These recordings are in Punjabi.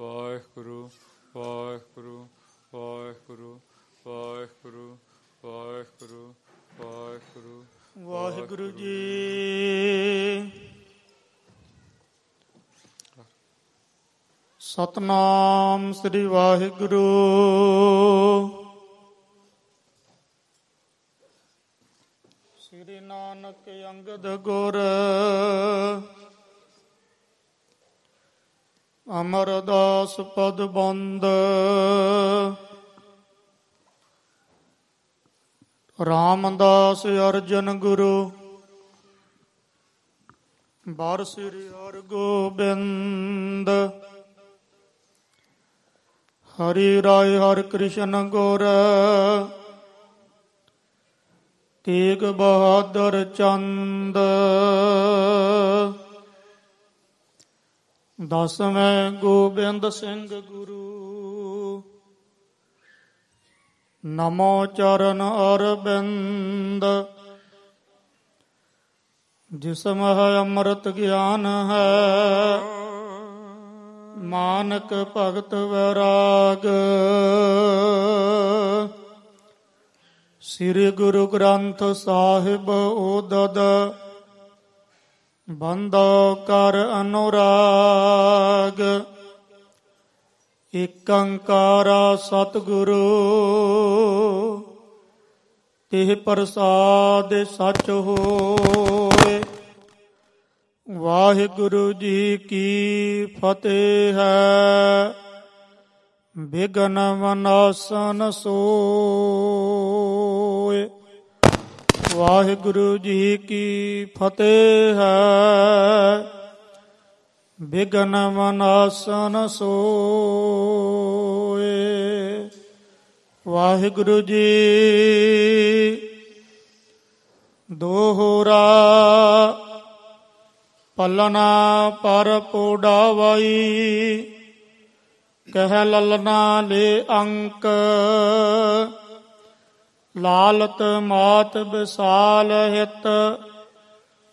ਵਾਹਿਗੁਰੂ ਵਾਹਿਗੁਰੂ ਵਾਹਿਗੁਰੂ ਵਾਹਿਗੁਰੂ ਵਾਹਿਗੁਰੂ ਵਾਹਿਗੁਰੂ ਵਾਹਿਗੁਰੂ ਜੀ ਸਤਨਾਮ ਸ੍ਰੀ ਵਾਹਿਗੁਰੂ ਸ੍ਰੀ ਨਾਨਕ ਅੰਗਦ ਗੁਰ ਅਮਰਦਾਸ ਪਦ ਬੰਦ ਰਾਮਦਾਸ ਅਰਜਨ ਗੁਰੂ ਬਾਰ ਸ੍ਰੀ ਹਰ ਗੋਬਿੰਦ ਹਰੀ ਰਾਏ ਹਰ ਕ੍ਰਿਸ਼ਨ ਗੁਰ ਤੇਗ ਬਹਾਦਰ ਚੰਦ ਦਸਵੇਂ ਗੋਬਿੰਦ ਸਿੰਘ ਗੁਰੂ ਨਮੋ ਚਰਨ ਅਰਬਿੰਦ ਜਿਸ ਮਹ ਅੰਮ੍ਰਿਤ ਗਿਆਨ ਹੈ ਮਾਨਕ ਭਗਤ ਵਿਰਾਗ ਸ੍ਰੀ ਗੁਰੂ ਗ੍ਰੰਥ ਸਾਹਿਬ ਉਦਦ ਬੰਦੋ ਕਰ ਅਨੁਰਾਗ ਏਕੰਕਾਰਾ ਸਤਿਗੁਰੂ ਤਿਹ ਪ੍ਰਸਾਦ ਸਚ ਹੋਏ ਵਾਹਿਗੁਰੂ ਜੀ ਕੀ ਫਤਿਹ ਹੈ ਬਿਗਨ ਮਨਾਸਨ ਸੋ ਵਾਹਿਗੁਰੂ ਜੀ ਕੀ ਫਤਿਹ ਹੈ ਬਿਗਨ ਮਨਾਸਨ ਸੋਏ ਵਾਹਿਗੁਰੂ ਜੀ ਦੋਹਰਾ ਪਲਨਾ ਪਰ ਪੋੜਾਵਾਈ ਕਹਿ ਲਲਨਾ ਲੈ ਅੰਕ ਲਾਲਤ ਮਾਤ ਬਸਾਲ ਹਿਤ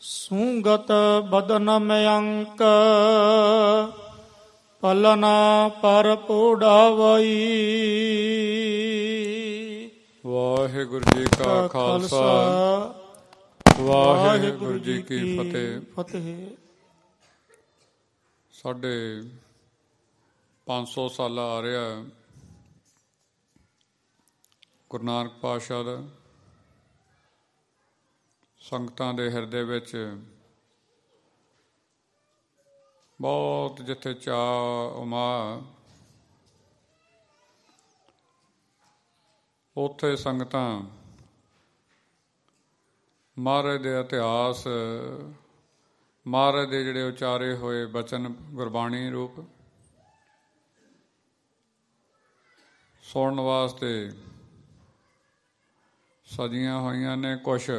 ਸੂਗਤ ਬਦਨ ਮਯੰਕ ਪਲਨਾ ਪਰ ਪੋੜਾਵਈ ਵਾਹਿਗੁਰੂ ਜੀ ਕਾ ਖਾਲਸਾ ਵਾਹਿਗੁਰੂ ਜੀ ਕੀ ਫਤਿਹ ਫਤਿਹ ਸਾਡੇ 500 ਸਾਲਾ ਆ ਰਿਹਾ ਹੈ ਗੁਰੂ ਨਾਨਕ ਪਾਤਸ਼ਾਹ ਦਾ ਸੰਗਤਾਂ ਦੇ ਹਿਰਦੇ ਵਿੱਚ ਬਹੁਤ ਜਿੱਥੇ ਚਾ ਉਮਾ ਉਥੇ ਸੰਗਤਾਂ ਮਹਾਰਾਜ ਦੇ ਇਤਿਹਾਸ ਮਹਾਰਾਜ ਦੇ ਜਿਹੜੇ ਉਚਾਰੇ ਹੋਏ ਬਚਨ ਗੁਰਬਾਣੀ ਰੂਪ ਸੁਣਨ ਵਾਸਤੇ ਸਜੀਆਂ ਹੋਈਆਂ ਨੇ ਕੁਛ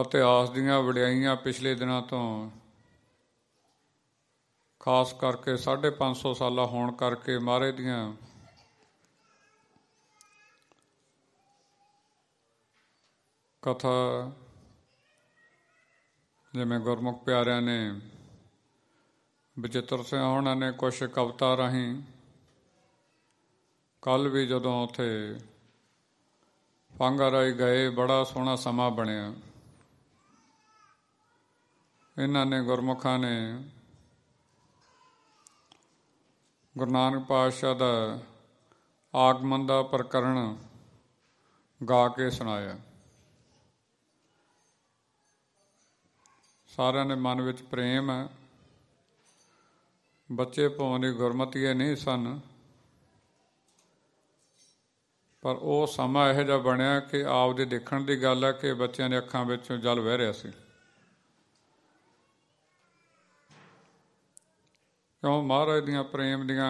ਇਤਿਹਾਸ ਦੀਆਂ ਵਡਿਆਈਆਂ ਪਿਛਲੇ ਦਿਨਾਂ ਤੋਂ ਖਾਸ ਕਰਕੇ 550 ਸਾਲਾ ਹੋਣ ਕਰਕੇ ਮਾਰੇ ਦੀਆਂ ਕਥਾ ਜਿਵੇਂ ਗੁਰਮੁਖ ਪਿਆਰਿਆਂ ਨੇ ਬਚਿੱਤਰ ਸਿੰਘ ਉਹਨਾਂ ਨੇ ਕੁਝ ਕਵਤਾ ਰਹੀ ਕੱਲ ਵੀ ਜਦੋਂ ਉਥੇ ਫਾਂਗਾਰਾਈ ਗਏ ਬੜਾ ਸੋਹਣਾ ਸਮਾਂ ਬਣਿਆ ਇਹਨਾਂ ਨੇ ਗੁਰਮੁਖਾਂ ਨੇ ਗੁਰੂ ਨਾਨਕ ਪਾਤਸ਼ਾਹ ਦਾ ਆਗਮਨ ਦਾ ਪ੍ਰਕਰਣ ਗਾ ਕੇ ਸੁਣਾਇਆ ਸਾਰਿਆਂ ਦੇ ਮਨ ਵਿੱਚ ਪ੍ਰੇਮ ਹੈ ਬੱਚੇ ਭਾਵੇਂ ਗੁਰਮਤੀਏ ਨਹੀਂ ਸਨ ਪਰ ਉਹ ਸਮਾਂ ਇਹੋ ਜਿਹਾ ਬਣਿਆ ਕਿ ਆਪ ਦੇ ਦੇਖਣ ਦੀ ਗੱਲ ਹੈ ਕਿ ਬੱਚਿਆਂ ਦੇ ਅੱਖਾਂ ਵਿੱਚੋਂ ਜਲ ਵਹਿ ਰਿਹਾ ਸੀ ਕਿਉਂ ਮਹਾਰਾਜ ਦੀਆਂ ਪ੍ਰੇਮ ਦੀਆਂ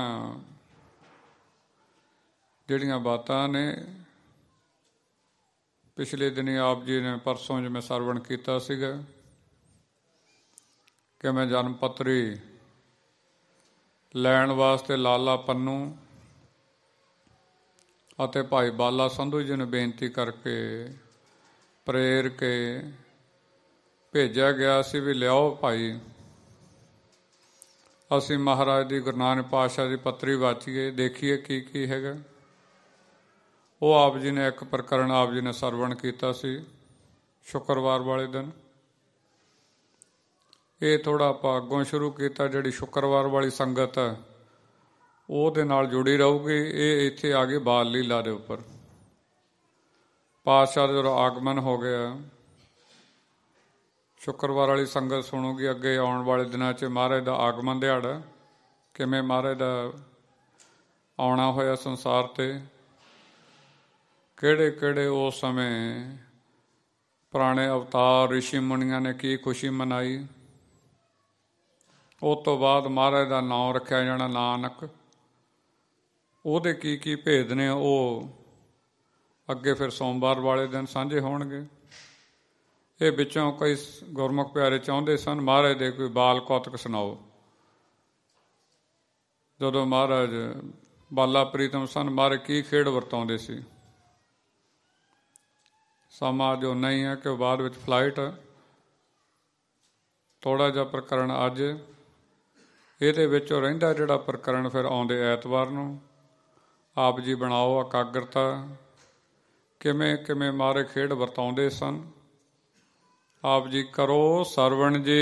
ਜਿਹੜੀਆਂ ਬਾਤਾਂ ਨੇ ਪਿਛਲੇ ਦਿਨੀ ਆਪ ਜੀ ਨੇ ਪਰਸੋਂ ਜਿਵੇਂ ਸਰਵਣ ਕੀਤਾ ਸੀਗਾ ਕਿ ਮੈਂ ਜਨਮ ਪੱਤਰੀ ਲੈਣ ਵਾਸਤੇ ਲਾਲਾ ਪੰਨੂ ਅਤੇ ਭਾਈ ਬਾਲਾ ਸੰਧੂ ਜੀ ਨੂੰ ਬੇਨਤੀ ਕਰਕੇ ਪ੍ਰੇਰ ਕੇ ਭੇਜਿਆ ਗਿਆ ਸੀ ਵੀ ਲਿਆਓ ਭਾਈ ਅਸੀਂ ਮਹਾਰਾਜ ਦੀ ਗੁਰੂ ਨਾਨਕ ਪਾਤਸ਼ਾਹ ਦੀ ਪੱਤਰੀ ਵਾਚੀਏ ਦੇਖੀਏ ਕੀ ਕੀ ਹੈਗਾ ਉਹ ਆਪ ਜੀ ਨੇ ਇੱਕ ਪ੍ਰਕਰਣ ਆਪ ਜੀ ਨੇ ਸਰਵਣ ਕੀਤਾ ਸੀ ਸ਼ੁੱਕਰਵਾਰ ਵਾਲੇ ਦਿਨ ਇਹ ਥੋੜਾ ਆਪਾਂ ਅੱਗੋਂ ਸ਼ੁਰੂ ਕੀਤਾ ਜਿਹੜੀ ਸ਼ੁੱਕਰਵਾਰ ਵਾਲੀ ਸੰਗਤ ਹੈ ਉਹਦੇ ਨਾਲ ਜੁੜੀ ਰਹੂਗੀ ਇਹ ਇੱਥੇ ਆ ਕੇ ਬਾਲ ਲੀਲਾ ਦੇ ਉੱਪਰ ਪਾਤਸ਼ਾਹ ਦਾ ਆਗਮਨ ਹੋ ਗਿਆ ਸ਼ੁੱਕਰਵਾਰ ਵਾਲੀ ਸੰਗਤ ਸੁਣੋਗੇ ਅੱਗੇ ਆਉਣ ਵਾਲੇ ਦਿਨਾਂ 'ਚ ਮਹਾਰਾਜ ਦਾ ਆਗਮਨ ਦਿਹਾੜਾ ਕਿਵੇਂ ਮਹਾਰਾਜ ਦਾ ਆਉਣਾ ਹੋਇਆ ਸੰਸਾਰ ਤੇ ਕਿਹੜੇ ਕਿਹੜੇ ਉਸ ਸਮੇਂ ਪੁਰਾਣੇ ਅਵਤਾਰ ઋષਿ ਮੁਨੀਆਂ ਨੇ ਕੀ ਖੁਸ਼ੀ ਮਨਾਈ ਉਸ ਤੋਂ ਬਾਅਦ ਮਹਾਰਾਜ ਦਾ ਨਾਮ ਰੱਖਿਆ ਜਾਣਾ ਨਾਨਕ ਉਹਦੇ ਕੀ ਕੀ ਭੇਦ ਨੇ ਉਹ ਅੱਗੇ ਫਿਰ ਸੋਮਵਾਰ ਵਾਲੇ ਦਿਨ ਸਾਂਝੇ ਹੋਣਗੇ ਇਹ ਵਿੱਚੋਂ ਕੋਈ ਗੁਰਮੁਖ ਪਿਆਰੇ ਚਾਹੁੰਦੇ ਸਨ ਮਹਾਰਾਜ ਦੇ ਕੋਈ ਬਾਲ ਕੌਤਕ ਸੁਣਾਓ ਜਦੋਂ ਮਹਾਰਾਜ ਬਾਲਾ ਪ੍ਰੀਤਮ ਸਨ ਮਾਰ ਕੀ ਖੇਡ ਵਰਤਾਉਂਦੇ ਸੀ ਸਮਾਂ ਜੋ ਨਹੀਂ ਹੈ ਕਿ ਬਾਅਦ ਵਿੱਚ ਫਲਾਈਟ ਥੋੜਾ ਜਿਹਾ ਪ੍ਰਕਰਣ ਅੱਜ ਇਹਦੇ ਵਿੱਚੋਂ ਰਹਿੰਦਾ ਜਿਹੜਾ ਪ੍ਰਕਰਣ ਫਿਰ ਆਉਂਦੇ ਐਤਵਾਰ ਨੂੰ ਆਪ ਜੀ ਬਣਾਓ ਇਕਾਗਰਤਾ ਕਿਵੇਂ ਕਿਵੇਂ ਮਾਰੇ ਖੇਡ ਵਰਤਾਉਂਦੇ ਸਨ ਆਪ ਜੀ ਕਰੋ ਸਰਵਣ ਜੀ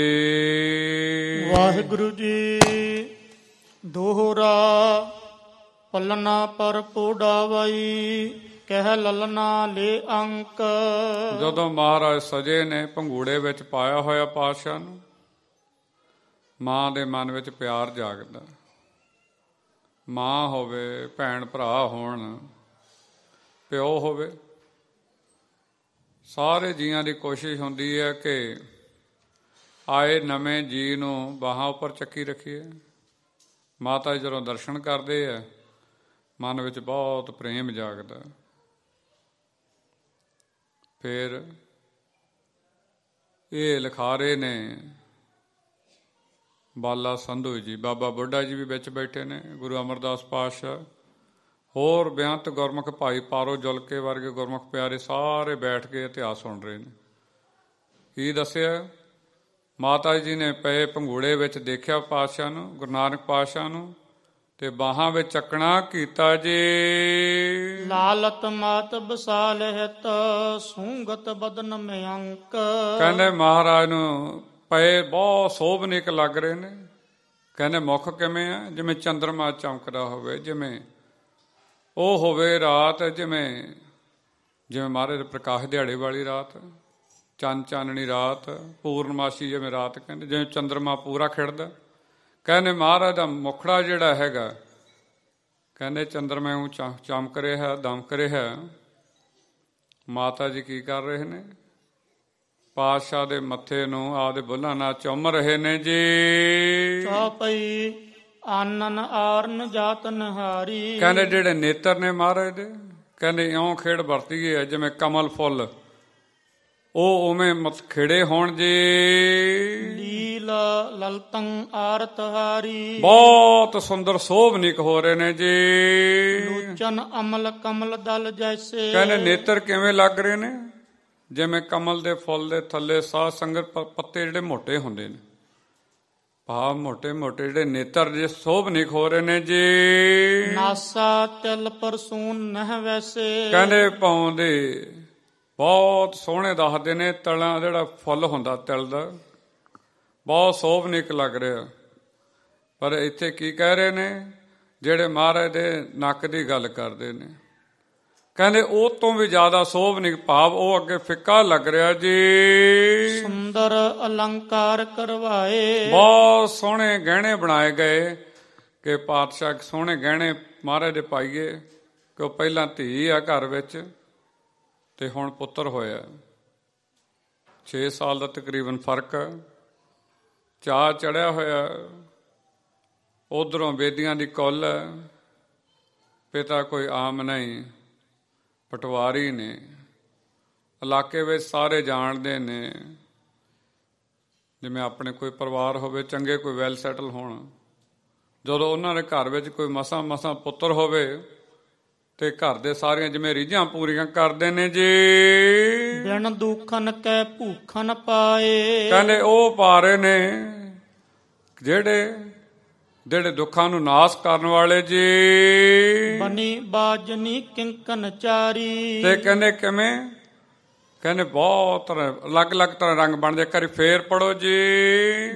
ਵਾਹਿਗੁਰੂ ਜੀ ਦੋਹਰਾ ਪੱਲਨਾ ਪਰ ਪੋੜਾਵਈ ਕਹਿ ਲਲਨਾ ਲੈ ਅੰਕ ਜਦੋਂ ਮਹਾਰਾਜ ਸਜੇ ਨੇ ਪੰਘੂੜੇ ਵਿੱਚ ਪਾਇਆ ਹੋਇਆ ਪਾਸ਼ਾ ਨੂੰ ਮਾਂ ਦੇ ਮਨ ਵਿੱਚ ਪਿਆਰ ਜਾਗਦਾ ਮਾਂ ਹੋਵੇ ਭੈਣ ਭਰਾ ਹੋਣ ਪਿਓ ਹੋਵੇ ਸਾਰੇ ਜੀਆਂ ਦੀ ਕੋਸ਼ਿਸ਼ ਹੁੰਦੀ ਹੈ ਕਿ ਆਏ ਨਵੇਂ ਜੀ ਨੂੰ ਬਾਹਾਂ ਉੱਪਰ ਚੱਕੀ ਰੱਖੀਏ ਮਾਤਾ ਜਦੋਂ ਦਰਸ਼ਨ ਕਰਦੇ ਆ ਮਨ ਵਿੱਚ ਬਹੁਤ ਪ੍ਰੇਮ ਜਾਗਦਾ ਫਿਰ ਇਹ ਲਖਾਰੇ ਨੇ ਬਾਲਾ ਸੰਧੂ ਜੀ ਬਾਬਾ ਬੁੱਢਾ ਜੀ ਵੀ ਵਿੱਚ ਬੈਠੇ ਨੇ ਗੁਰੂ ਅਮਰਦਾਸ ਪਾਤਸ਼ਾਹ ਹੋਰ ਬਿਆੰਤ ਗੁਰਮੁਖ ਭਾਈ ਪਾਰੋ ਜੁਲਕੇ ਵਰਗੇ ਗੁਰਮੁਖ ਪਿਆਰੇ ਸਾਰੇ ਬੈਠ ਕੇ ਇਤਿਹਾਸ ਸੁਣ ਰਹੇ ਨੇ ਕੀ ਦੱਸਿਆ ਮਾਤਾ ਜੀ ਨੇ ਪਏ ਪੰਘੂੜੇ ਵਿੱਚ ਦੇਖਿਆ ਪਾਤਸ਼ਾਹ ਨੂੰ ਗੁਰੂ ਨਾਨਕ ਪਾਤਸ਼ਾਹ ਨੂੰ ਤੇ ਬਾਹਾਂ ਵਿੱਚ ਚੱਕਣਾ ਕੀਤਾ ਜੀ ਲਾਲਤ ਮਾਤ ਬਸਾਲਹਿਤ ਸੂੰਗਤ ਬਦਨ ਮਯੰਕ ਕਹਿੰਦੇ ਮਹਾਰਾਜ ਨੂੰ ਪਏ ਬਹੁਤ ਸੋਭਨਿਕ ਲੱਗ ਰਹੇ ਨੇ ਕਹਿੰਦੇ ਮੁਖ ਕਿਵੇਂ ਆ ਜਿਵੇਂ ਚੰਦਰਮਾ ਚਮਕਦਾ ਹੋਵੇ ਜਿਵੇਂ ਉਹ ਹੋਵੇ ਰਾਤ ਜਿਵੇਂ ਜਿਵੇਂ ਮਹਾਰਾਜ ਪ੍ਰਕਾਸ਼ ਦਿਹਾੜੇ ਵਾਲੀ ਰਾਤ ਚੰਨ ਚਾਨਣੀ ਰਾਤ ਪੂਰਨਮਾਸ਼ੀ ਜਿਵੇਂ ਰਾਤ ਕਹਿੰਦੇ ਜਿਵੇਂ ਚੰਦਰਮਾ ਪੂਰਾ ਖਿੜਦਾ ਕਹਿੰਦੇ ਮਹਾਰਾਜ ਦਾ ਮੁਖੜਾ ਜਿਹੜਾ ਹੈਗਾ ਕਹਿੰਦੇ ਚੰਦਰਮਾ ਉਹ ਚਮਕ ਰਿਹਾ ਦਮਕ ਰਿਹਾ ਮਾਤਾ ਜੀ ਕੀ ਕਰ ਰਹੇ ਨੇ ਪਾਤਸ਼ਾਹ ਦੇ ਮੱਥੇ ਨੂੰ ਆਪਦੇ ਬੁੱਲਾਂ ਨਾਲ ਚੁੰਮ ਰਹੇ ਨੇ ਜੀ ਚੌਪਈ ਆਨਨ ਆਰਨ ਜਾਤਨ ਹਾਰੀ ਕਹਿੰਦੇ ਜਿਹੜੇ ਨੇਤਰ ਨੇ ਮਹਾਰਾਜ ਦੇ ਕਹਿੰਦੇ ਇਉਂ ਖੇੜ ਵਰਤੀ ਜਿਵੇਂ ਕਮਲ ਫੁੱਲ ਉਹ ਉਵੇਂ ਮਤ ਖੇੜੇ ਹੋਣ ਜੀ ਲੀਲ ਲਲਤੰ ਆਰਤ ਹਾਰੀ ਬਹੁਤ ਸੁੰਦਰ ਸੋਭਨਿਕ ਹੋ ਰਹੇ ਨੇ ਜੀ ਲੋਚਨ ਅਮਲ ਕਮਲ ਦਲ ਜੈਸੇ ਕਹਿੰਦੇ ਨੇਤਰ ਕਿਵੇਂ ਲੱਗ ਰਹੇ ਨੇ ਜਿਵੇਂ ਕਮਲ ਦੇ ਫੁੱਲ ਦੇ ਥੱਲੇ ਸਾਹ ਸੰਗਤ ਪੱਤੇ ਜਿਹੜੇ ਮੋٹے ਹੁੰਦੇ ਨੇ ਭਾਵ ਮੋٹے-ਮੋٹے ਜਿਹੜੇ ਨੇਤਰ ਜੇ ਸੋਭਨਿਕ ਖੋ ਰਹੇ ਨੇ ਜੀ ਨਾਸਾ ਤਿਲ ਪਰਸੂਨ ਨਹ ਵੈਸੇ ਕਹਿੰਦੇ ਪਾਉਂਦੇ ਬਹੁਤ ਸੋਹਣੇ ਦੱਸਦੇ ਨੇ ਤਲਾਂ ਜਿਹੜਾ ਫੁੱਲ ਹੁੰਦਾ ਤਿਲ ਦਾ ਬਹੁਤ ਸੋਭਨਿਕ ਲੱਗ ਰਿਹਾ ਪਰ ਇੱਥੇ ਕੀ ਕਹਿ ਰਹੇ ਨੇ ਜਿਹੜੇ ਮਹਾਰਾਜ ਦੇ ਨੱਕ ਦੀ ਗੱਲ ਕਰਦੇ ਨੇ ਕਹਿੰਦੇ ਉਹ ਤੋਂ ਵੀ ਜ਼ਿਆਦਾ ਸੋਭਨਿਕ ਭਾਵ ਉਹ ਅੱਗੇ ਫਿੱਕਾ ਲੱਗ ਰਿਹਾ ਜੀ ਸੁੰਦਰ ਅਲੰਕਾਰ ਕਰਵਾਏ ਬਹੁਤ ਸੋਹਣੇ ਗਹਿਣੇ ਬਣਾਏ ਗਏ ਕਿ ਪਾਤਸ਼ਾਹ ਸੋਹਣੇ ਗਹਿਣੇ ਮਹਾਰਾਜ ਦੇ ਪਾਈਏ ਕਿ ਉਹ ਪਹਿਲਾਂ ਧੀ ਆ ਘਰ ਵਿੱਚ ਤੇ ਹੁਣ ਪੁੱਤਰ ਹੋਇਆ 6 ਸਾਲ ਦਾ ਤਕਰੀਬਨ ਫਰਕ ਚਾਹ ਚੜਿਆ ਹੋਇਆ ਉਧਰੋਂ ਬੇਦੀਆਂ ਦੀ ਕੁੱਲ ਪਿਤਾ ਕੋਈ ਆਮ ਨਹੀਂ ਪਟਵਾਰੀ ਨੇ ਇਲਾਕੇ ਵਿੱਚ ਸਾਰੇ ਜਾਣਦੇ ਨੇ ਜਿਵੇਂ ਆਪਣੇ ਕੋਈ ਪਰਿਵਾਰ ਹੋਵੇ ਚੰਗੇ ਕੋਈ ਵੈਲ ਸੈਟਲ ਹੋਣ ਜਦੋਂ ਉਹਨਾਂ ਦੇ ਘਰ ਵਿੱਚ ਕੋਈ ਮਸਾ ਮਸਾ ਪੁੱਤਰ ਹੋਵੇ ਤੇ ਘਰ ਦੇ ਸਾਰੀਆਂ ਜਿਵੇਂ ਰੀਝਾਂ ਪੂਰੀਆਂ ਕਰਦੇ ਨੇ ਜੀ ਬਿਨ ਦੁੱਖਨ ਕੈ ਭੂਖਨ ਪਾਏ ਕਹਿੰਦੇ ਉਹ ਪਾਰੇ ਨੇ ਜਿਹੜੇ ਜਿਹੜੇ ਦੁੱਖਾਂ ਨੂੰ ਨਾਸ ਕਰਨ ਵਾਲੇ ਜੀ ਬਨੀ ਬਾਜਨੀ ਕਿੰਕਨ ਚਾਰੀ ਤੇ ਕਹਿੰਦੇ ਕਿਵੇਂ ਕਹਿੰਦੇ ਬਹੁਤ ਅਲੱਗ-ਅਲੱਗ ਤਰ੍ਹਾਂ ਰੰਗ ਬਣਦੇ ਕਰੀ ਫੇਰ ਪੜੋ ਜੀ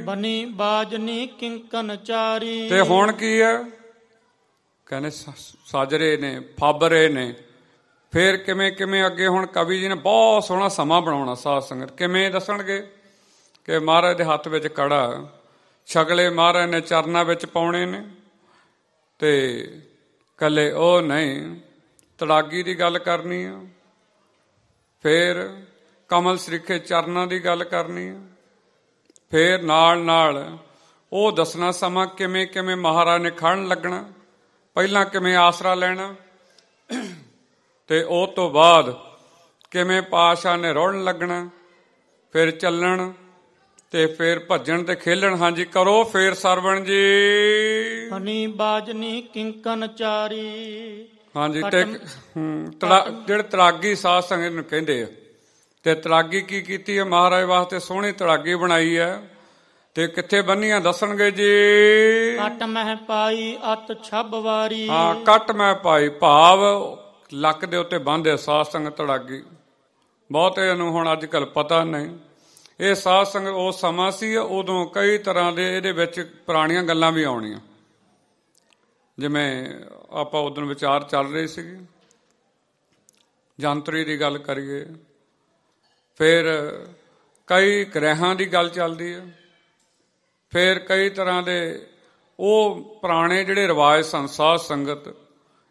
ਬਨੀ ਬਾਜਨੀ ਕਿੰਕਨ ਚਾਰੀ ਤੇ ਹੁਣ ਕੀ ਹੈ ਕਹਿੰਦੇ ਸਾਜਰੇ ਨੇ ਫਾਬਰੇ ਨੇ ਫੇਰ ਕਿਵੇਂ ਕਿਵੇਂ ਅੱਗੇ ਹੁਣ ਕਵੀ ਜੀ ਨੇ ਬਹੁਤ ਸੋਹਣਾ ਸਮਾਂ ਬਣਾਉਣਾ ਸਾਧ ਸੰਗਤ ਕਿਵੇਂ ਦੱਸਣਗੇ ਕਿ ਮਹਾਰਾਜ ਦੇ ਹੱਥ ਵਿੱਚ ਕੜਾ ਛਗਲੇ ਮਹਾਰਾਜ ਨੇ ਚਰਨਾਂ ਵਿੱਚ ਪਾਉਣੇ ਨੇ ਤੇ ਕੱਲੇ ਉਹ ਨਹੀਂ ਤੜਾਗੀ ਦੀ ਗੱਲ ਕਰਨੀ ਆ ਫੇਰ ਕਮਲ ਸ੍ਰੀਖੇ ਚਰਨਾਂ ਦੀ ਗੱਲ ਕਰਨੀ ਆ ਫੇਰ ਨਾਲ ਨਾਲ ਉਹ ਦੱਸਣਾ ਸਮਾਂ ਕਿਵੇਂ ਕਿਵੇਂ ਮਹਾਰਾਜ ਨੇ ਖੜਨ ਲੱਗਣਾ ਪਹਿਲਾਂ ਕਿਵੇਂ ਆਸਰਾ ਲੈਣਾ ਤੇ ਉਹ ਤੋਂ ਬਾਅਦ ਕਿਵੇਂ ਪਾਸ਼ਾ ਨੇ ਰੋਣ ਲੱਗਣਾ ਫਿਰ ਚੱਲਣ ਤੇ ਫੇਰ ਭੱਜਣ ਤੇ ਖੇਲਣ ਹਾਂਜੀ ਕਰੋ ਫੇਰ ਸਰਵਣ ਜੀ ਹਨੀ ਬਾਜਨੀ ਕਿੰਕਨ ਚਾਰੀ ਹਾਂਜੀ ਤੇ ਜਿਹੜੇ ਤਰਾਗੀ ਸਾਧ ਸੰਗਤ ਨੂੰ ਕਹਿੰਦੇ ਆ ਤੇ ਤਰਾਗੀ ਕੀ ਕੀਤੀ ਹੈ ਮਹਾਰਾਜ ਵਾਸਤੇ ਸੋਹਣੀ ਤਰਾਗੀ ਬਣਾਈ ਹੈ ਤੇ ਕਿੱਥੇ ਬੰਨੀਆਂ ਦੱਸਣਗੇ ਜੀ ਕਟ ਮਹਿ ਪਾਈ ਅਤ ਛੱਬ ਵਾਰੀ ਹਾਂ ਕਟ ਮਹਿ ਪਾਈ ਭਾਵ ਲੱਕ ਦੇ ਉੱਤੇ ਬੰਨਦੇ ਸਾਧ ਸੰਗਤ ਤੜਾਗੀ ਬਹੁਤੇ ਨੂੰ ਹੁਣ ਅੱਜ ਕੱਲ ਪਤਾ ਨਹੀਂ ਇਹ ਸਾਧ ਸੰਗਤ ਉਹ ਸਮਾਂ ਸੀ ਉਦੋਂ ਕਈ ਤਰ੍ਹਾਂ ਦੇ ਇਹਦੇ ਵਿੱਚ ਪੁਰਾਣੀਆਂ ਗੱਲਾਂ ਵੀ ਆਉਣੀਆਂ ਜਿਵੇਂ ਆਪਾਂ ਉਦੋਂ ਵਿਚਾਰ ਚੱਲ ਰਹੇ ਸੀਗੇ ਜੰਤਰੀ ਦੀ ਗੱਲ ਕਰੀਏ ਫਿਰ ਕਈ ਗ੍ਰਹਿਾਂ ਦੀ ਗੱਲ ਚੱਲਦੀ ਹੈ ਫਿਰ ਕਈ ਤਰ੍ਹਾਂ ਦੇ ਉਹ ਪੁਰਾਣੇ ਜਿਹੜੇ ਰਿਵਾਜ ਸੰਸਾਰ ਸੰਗਤ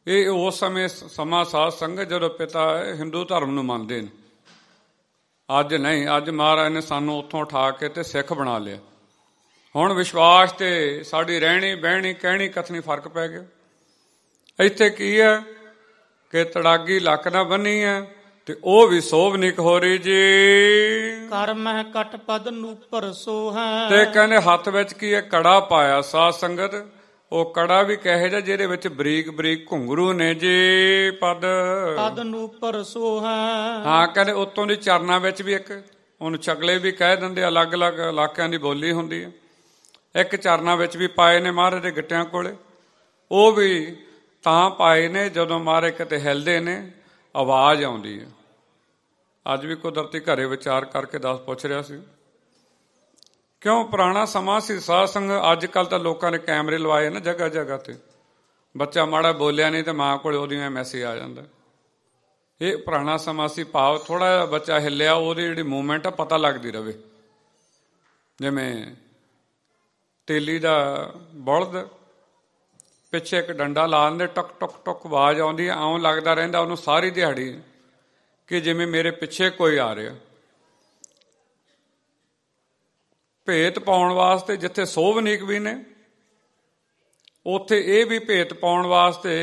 ਇਹ ਉਸ ਸਮੇਂ ਸਮਾ ਸਾਧ ਸੰਗਤ ਜਦੋਂ ਪਿਤਾ ਹਿੰਦੂ ਧਰਮ ਨੂੰ ਮੰਨਦੇ ਨੇ ਅੱਜ ਨਹੀਂ ਅੱਜ ਮਹਾਰਾਜ ਨੇ ਸਾਨੂੰ ਉੱਥੋਂ ਉਠਾ ਕੇ ਤੇ ਸਿੱਖ ਬਣਾ ਲਿਆ ਹੁਣ ਵਿਸ਼ਵਾਸ ਤੇ ਸਾਡੀ ਰਹਿਣੀ ਬਹਿਣੀ ਕਹਿਣੀ ਕਥਨੀ ਫਰਕ ਪੈ ਗਿਆ ਇੱਥੇ ਕੀ ਹੈ ਕਿ ਤੜਾਗੀ ਲੱਕ ਨਾ ਬੰਨੀ ਹੈ ਤੇ ਉਹ ਵੀ ਸੋਭਨਿਕ ਹੋ ਰਹੀ ਜੀ ਕਰਮ ਹੈ ਕਟਪਦ ਨੂਪਰ ਸੋਹ ਤੇ ਕਹਿੰਦੇ ਹੱਥ ਵਿੱਚ ਕੀ ਹੈ ਕੜਾ ਪਾਇਆ ਸਾਧ ਸੰਗਤ ਉਹ ਕੜਾ ਵੀ ਕਹੇ ਜਾ ਜਿਹਦੇ ਵਿੱਚ ਬਰੀਕ ਬਰੀਕ ਘੁੰਗਰੂ ਨੇ ਜੀ ਪਦ ਪਦ ਨੂੰ ਪਰਸੋਹਾ ਹਾਂ ਕਹਿੰਦੇ ਉਤੋਂ ਦੇ ਚਰਨਾ ਵਿੱਚ ਵੀ ਇੱਕ ਉਹਨੂੰ ਛਗਲੇ ਵੀ ਕਹਿ ਦਿੰਦੇ ਅਲੱਗ-ਅਲੱਗ ਇਲਾਕਿਆਂ ਦੀ ਬੋਲੀ ਹੁੰਦੀ ਹੈ ਇੱਕ ਚਰਨਾ ਵਿੱਚ ਵੀ ਪਾਏ ਨੇ ਮਹਾਰਾਜ ਦੇ ਗੱਟਿਆਂ ਕੋਲੇ ਉਹ ਵੀ ਤਾਂ ਪਾਏ ਨੇ ਜਦੋਂ ਮਾਰੇ ਕਿਤੇ ਹਿਲਦੇ ਨੇ ਆਵਾਜ਼ ਆਉਂਦੀ ਹੈ ਅੱਜ ਵੀ ਕੁਦਰਤੀ ਘਰੇ ਵਿਚਾਰ ਕਰਕੇ ਦੱਸ ਪੁੱਛ ਰਿਹਾ ਸੀ ਕਿਉਂ ਪੁਰਾਣਾ ਸਮਾਂ ਸੀ ਸਾਧ ਸੰਗ ਅੱਜ ਕੱਲ ਤਾਂ ਲੋਕਾਂ ਨੇ ਕੈਮਰੇ ਲਵਾਏ ਨਾ ਜਗ੍ਹਾ ਜਗ੍ਹਾ ਤੇ ਬੱਚਾ ਮਾੜਾ ਬੋਲਿਆ ਨਹੀਂ ਤੇ ਮਾਂ ਕੋਲ ਉਹਦੀਆਂ ਮੈਸੇਜ ਆ ਜਾਂਦਾ ਇਹ ਪੁਰਾਣਾ ਸਮਾਂ ਸੀ ਪਾਵ ਥੋੜਾ ਜਿਹਾ ਬੱਚਾ ਹਿੱਲਿਆ ਉਹਦੀ ਜਿਹੜੀ ਮੂਵਮੈਂਟ ਆ ਪਤਾ ਲੱਗਦੀ ਰਵੇ ਜਿਵੇਂ ਤੇਲੀ ਦਾ ਬਲਦ ਪਿੱਛੇ ਇੱਕ ਡੰਡਾ ਲਾ ਦੇ ਟਕ ਟਕ ਟਕ ਆਵਾਜ਼ ਆਉਂਦੀ ਆਉਂ ਲੱਗਦਾ ਰਹਿੰਦਾ ਉਹਨੂੰ ਸਾਰੀ ਦਿਹਾੜੀ ਕਿ ਜਿਵੇਂ ਮੇਰੇ ਪਿੱਛੇ ਕੋਈ ਆ ਰਿਹਾ ਭੇਤ ਪਾਉਣ ਵਾਸਤੇ ਜਿੱਥੇ ਸੋਵਨੀਕ ਵੀ ਨੇ ਉੱਥੇ ਇਹ ਵੀ ਭੇਤ ਪਾਉਣ ਵਾਸਤੇ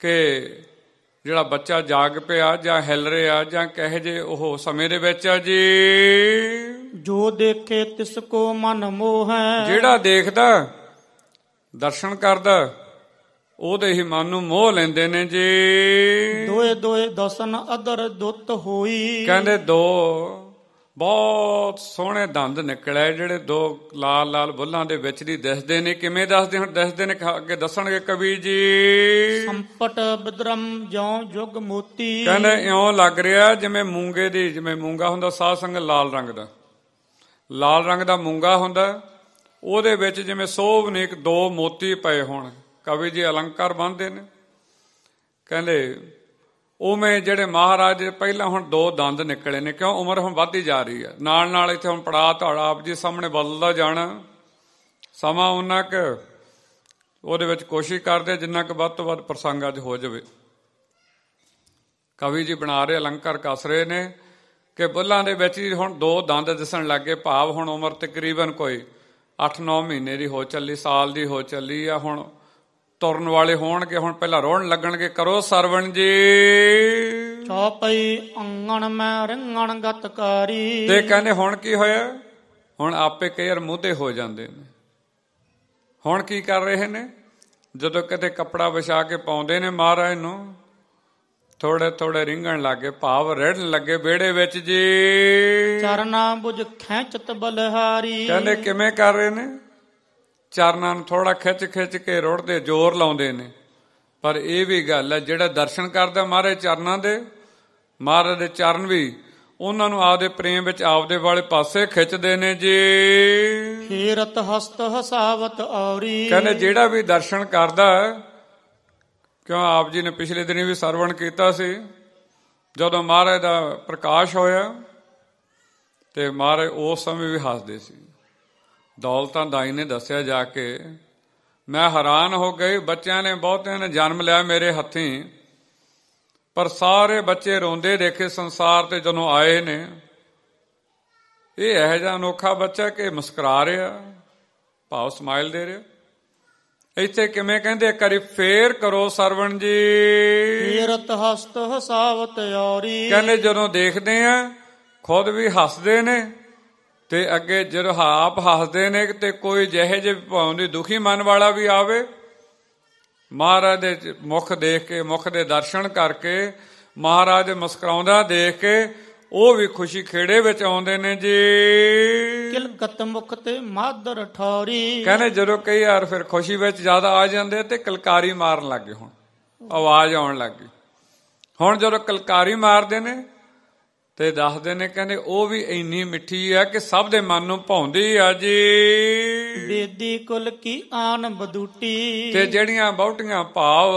ਕਿ ਜਿਹੜਾ ਬੱਚਾ ਜਾਗ ਪਿਆ ਜਾਂ ਹਿਲ ਰਿਹਾ ਜਾਂ ਕਹੇ ਜੇ ਉਹ ਸਮੇਂ ਦੇ ਵਿੱਚ ਆ ਜੀ ਜੋ ਦੇਖੇ ਤਿਸ ਕੋ ਮਨ ਮੋਹੈ ਹੈ ਜਿਹੜਾ ਦੇਖਦਾ ਦਰਸ਼ਨ ਕਰਦਾ ਉਹਦੇ ਹੀ ਮਨ ਨੂੰ ਮੋਹ ਲੈਂਦੇ ਨੇ ਜੀ ਦੋਏ ਦੋਏ ਦਸਨ ਅਦਰ ਦੁੱਤ ਹੋਈ ਕਹਿੰਦੇ ਦੋ ਬਹੁਤ ਸੋਹਣੇ ਦੰਦ ਨਿਕਲੇ ਜਿਹੜੇ ਦੋ ਲਾਲ ਲਾਲ ਬੁੱਲਾਂ ਦੇ ਵਿੱਚ ਦੀ ਦਿਸਦੇ ਨੇ ਕਿਵੇਂ ਦੱਸਦੇ ਹੁਣ ਦੱਸਦੇ ਨੇ ਅੱਗੇ ਦੱਸਣਗੇ ਕਵੀ ਜੀ ਸੰਪਟ ਬਦਰਮ ਜਿਉ ਜੁਗ ਮੋਤੀ ਕਹਿੰਦੇ ਇਉਂ ਲੱਗ ਰਿਹਾ ਜਿਵੇਂ ਮੂੰਗੇ ਦੀ ਜਿਵੇਂ ਮੂੰਗਾ ਹੁੰਦਾ ਸਾਧ ਸੰਗ ਲਾਲ ਰੰਗ ਦਾ ਲਾਲ ਰੰਗ ਦਾ ਮੂੰਗਾ ਹੁੰਦਾ ਉਹਦੇ ਵਿੱਚ ਜਿਵੇਂ ਸੋਭ ਨੇ ਇੱਕ ਦੋ ਮੋਤੀ ਪਏ ਹੋਣ ਕਵੀ ਜੀ ਅਲੰਕਾਰ ਬੰਨਦੇ ਨੇ ਕਹਿੰਦੇ ਉਵੇਂ ਜਿਹੜੇ ਮਹਾਰਾਜ ਦੇ ਪਹਿਲਾਂ ਹੁਣ ਦੋ ਦੰਦ ਨਿਕਲੇ ਨੇ ਕਿਉਂ ਉਮਰ ਹੁਣ ਵੱਧਦੀ ਜਾ ਰਹੀ ਹੈ ਨਾਲ ਨਾਲ ਇੱਥੇ ਹੁਣ ਪੜਾ ਤੜਾ ਆਪ ਜੀ ਸਾਹਮਣੇ ਬਦਲਦਾ ਜਾਣਾ ਸਮਾਂ ਉਹਨਾਂ ਕ ਉਹਦੇ ਵਿੱਚ ਕੋਸ਼ਿਸ਼ ਕਰਦੇ ਜਿੰਨਾ ਕ ਵੱਧ ਤੋਂ ਵੱਧ ਪ੍ਰਸੰਗ ਅੱਜ ਹੋ ਜਾਵੇ ਕਵੀ ਜੀ ਬਣਾ ਰਹੇ ਅਲੰਕਾਰ ਕਸ ਰਹੇ ਨੇ ਕਿ ਬੁੱਲਾਂ ਦੇ ਵਿੱਚ ਹੀ ਹੁਣ ਦੋ ਦੰਦ ਦਿਸਣ ਲੱਗੇ ਭਾਵ ਹੁਣ ਉਮਰ ਤਕਰੀਬਨ ਕੋਈ 8-9 ਮਹੀਨੇ ਦੀ ਹੋ ਚੱਲੀ ਸਾਲ ਦੀ ਹੋ ਚੱਲੀ ਆ ਹੁਣ ਤੁਰਨ ਵਾਲੇ ਹੋਣਗੇ ਹੁਣ ਪਹਿਲਾਂ ਰੋਣ ਲੱਗਣਗੇ ਕਰੋ ਸਰਵਣ ਜੀ ਚੌਪਈ ਅੰਗਣ ਮੈਂ ਰੰਗਣ ਗਤਕਾਰੀ ਤੇ ਕਹਿੰਦੇ ਹੁਣ ਕੀ ਹੋਇਆ ਹੁਣ ਆਪੇ ਕਈ ਵਾਰ ਮੁੱਦੇ ਹੋ ਜਾਂਦੇ ਨੇ ਹੁਣ ਕੀ ਕਰ ਰਹੇ ਨੇ ਜਦੋਂ ਕਿਤੇ ਕੱਪੜਾ ਵਿਛਾ ਕੇ ਪਾਉਂਦੇ ਨੇ ਮਹਾਰਾਜ ਨੂੰ ਥੋੜੇ ਥੋੜੇ ਰਿੰਗਣ ਲੱਗੇ ਭਾਵ ਰਹਿਣ ਲੱਗੇ ਵੇੜੇ ਵਿੱਚ ਜੀ ਚਰਨਾ ਬੁਝ ਖੈਂਚਤ ਬਲਹਾਰੀ ਕਹਿੰਦੇ ਕਿਵੇਂ ਕਰ ਰਹੇ ਨੇ ਚਰਨਾਂ ਨੂੰ ਥੋੜਾ ਖਿੱਚ ਖਿੱਚ ਕੇ ਰੋੜਦੇ ਜ਼ੋਰ ਲਾਉਂਦੇ ਨੇ ਪਰ ਇਹ ਵੀ ਗੱਲ ਹੈ ਜਿਹੜਾ ਦਰਸ਼ਨ ਕਰਦਾ ਮਹਾਰਾਜ ਚਰਨਾਂ ਦੇ ਮਹਾਰਾਜ ਦੇ ਚਰਨ ਵੀ ਉਹਨਾਂ ਨੂੰ ਆਪਦੇ ਪ੍ਰੇਮ ਵਿੱਚ ਆਪਦੇ ਵਾਲੇ ਪਾਸੇ ਖਿੱਚਦੇ ਨੇ ਜੀ ਖੀਰਤ ਹਸਤ ਹਸਾਵਤ ਔਰੀ ਕਹਿੰਦੇ ਜਿਹੜਾ ਵੀ ਦਰਸ਼ਨ ਕਰਦਾ ਕਿਉਂ ਆਪ ਜੀ ਨੇ ਪਿਛਲੇ ਦਿਨੀ ਵੀ ਸਰਵਣ ਕੀਤਾ ਸੀ ਜਦੋਂ ਮਹਾਰਾਜ ਦਾ ਪ੍ਰਕਾਸ਼ ਹੋਇਆ ਤੇ ਮਹਾਰਾਜ ਉਸ ਸਮੇਂ ਵੀ ਹੱਸਦੇ ਸੀ ਦੌਲਤਾਂ ਦਾਈ ਨੇ ਦੱਸਿਆ ਜਾ ਕੇ ਮੈਂ ਹੈਰਾਨ ਹੋ ਗਈ ਬੱਚਿਆਂ ਨੇ ਬਹੁਤਿਆਂ ਨੇ ਜਨਮ ਲਿਆ ਮੇਰੇ ਹੱਥੀਂ ਪਰ ਸਾਰੇ ਬੱਚੇ ਰੋਂਦੇ ਦੇਖੇ ਸੰਸਾਰ ਤੇ ਜਦੋਂ ਆਏ ਨੇ ਇਹ ਇਹ ਜਾਂ ਅਨੋਖਾ ਬੱਚਾ ਕਿ ਮੁਸਕਰਾ ਰਿਹਾ ਭਾਵ ਸਮਾਈਲ ਦੇ ਰਿਹਾ ਇੱਥੇ ਕਿਵੇਂ ਕਹਿੰਦੇ ਇੱਕ ਵਾਰੀ ਫੇਰ ਕਰੋ ਸਰਵਣ ਜੀ ਫੇਰਤ ਹਸਤ ਹਸਾਵਤ ਔਰੀ ਕਹਿੰਦੇ ਜਦੋਂ ਦੇਖਦੇ ਆ ਖੁਦ ਵੀ ਹੱਸਦੇ ਨੇ ਤੇ ਅੱਗੇ ਜਰਹਾਪ ਹੱਸਦੇ ਨੇ ਤੇ ਕੋਈ ਜਿਹੇ ਜੇ ਭਾਉਂਦੀ ਦੁਖੀ ਮਨ ਵਾਲਾ ਵੀ ਆਵੇ ਮਹਾਰਾਜ ਦੇ ਮੁਖ ਦੇਖ ਕੇ ਮੁਖ ਦੇ ਦਰਸ਼ਨ ਕਰਕੇ ਮਹਾਰਾਜ ਮੁਸਕਰਾਉਂਦਾ ਦੇਖ ਕੇ ਉਹ ਵੀ ਖੁਸ਼ੀ ਖੇੜੇ ਵਿੱਚ ਆਉਂਦੇ ਨੇ ਜੀ ਕਿਲ ਕਿਲਕਤ ਮੁਖ ਤੇ ਮਾਦਰ ਠੌਰੀ ਕਹਿੰਦੇ ਜਦੋਂ ਕਈ ਵਾਰ ਫਿਰ ਖੁਸ਼ੀ ਵਿੱਚ ਜ਼ਿਆਦਾ ਆ ਜਾਂਦੇ ਤੇ ਕਲਕਾਰੀ ਮਾਰਨ ਲੱਗੇ ਹੁਣ ਆਵਾਜ਼ ਆਉਣ ਲੱਗੀ ਹੁਣ ਜਦੋਂ ਕਲਕਾਰੀ ਮਾਰਦੇ ਨੇ ਤੇ ਦੱਸਦੇ ਨੇ ਕਹਿੰਦੇ ਉਹ ਵੀ ਇੰਨੀ ਮਿੱਠੀ ਆ ਕਿ ਸਭ ਦੇ ਮਨ ਨੂੰ ਭਾਉਂਦੀ ਆ ਜੀ ਬੇਦੀ ਕੁਲ ਕੀ ਆਨ ਬਦੂਟੀ ਤੇ ਜਿਹੜੀਆਂ ਬਹੁਟੀਆਂ ਭਾਵ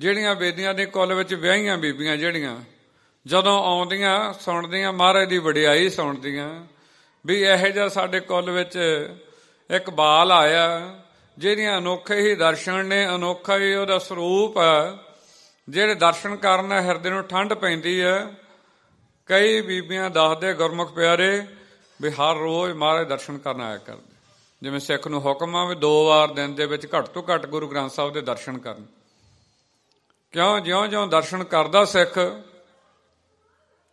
ਜਿਹੜੀਆਂ ਬੇਦੀਆਂ ਦੇ ਕੁਲ ਵਿੱਚ ਵਿਆਹੀਆਂ ਬੀਬੀਆਂ ਜਿਹੜੀਆਂ ਜਦੋਂ ਆਉਂਦੀਆਂ ਸੁਣਦੀਆਂ ਮਹਾਰਾਜ ਦੀ ਵਡਿਆਈ ਸੁਣਦੀਆਂ ਵੀ ਇਹੋ ਜਿਹਾ ਸਾਡੇ ਕੁਲ ਵਿੱਚ ਇੱਕ ਬਾਲ ਆਇਆ ਜਿਹਦੀਆਂ ਅਨੋਖੇ ਹੀ ਦਰਸ਼ਨ ਨੇ ਅਨੋਖਾ ਹੀ ਉਹਦਾ ਸਰੂਪ ਹੈ ਜਿਹੜੇ ਦਰਸ਼ਨ ਕਰਨ ਹਿਰਦੇ ਨੂੰ ਠੰਡ ਪੈਂਦੀ ਹੈ ਕਈ ਬੀਬੀਆਂ ਦੱਸਦੇ ਗੁਰਮੁਖ ਪਿਆਰੇ ਵੀ ਹਰ ਰੋਜ਼ ਮਾਰੇ ਦਰਸ਼ਨ ਕਰਨ ਆਇਆ ਕਰਦੇ ਜਿਵੇਂ ਸਿੱਖ ਨੂੰ ਹੁਕਮ ਆ ਵੀ ਦੋ ਵਾਰ ਦਿਨ ਦੇ ਵਿੱਚ ਘੱਟ ਤੋਂ ਘੱਟ ਗੁਰੂ ਗ੍ਰੰਥ ਸਾਹਿਬ ਦੇ ਦਰਸ਼ਨ ਕਰਨ ਕਿਉਂ ਜਿਉਂ-ਜਿਉਂ ਦਰਸ਼ਨ ਕਰਦਾ ਸਿੱਖ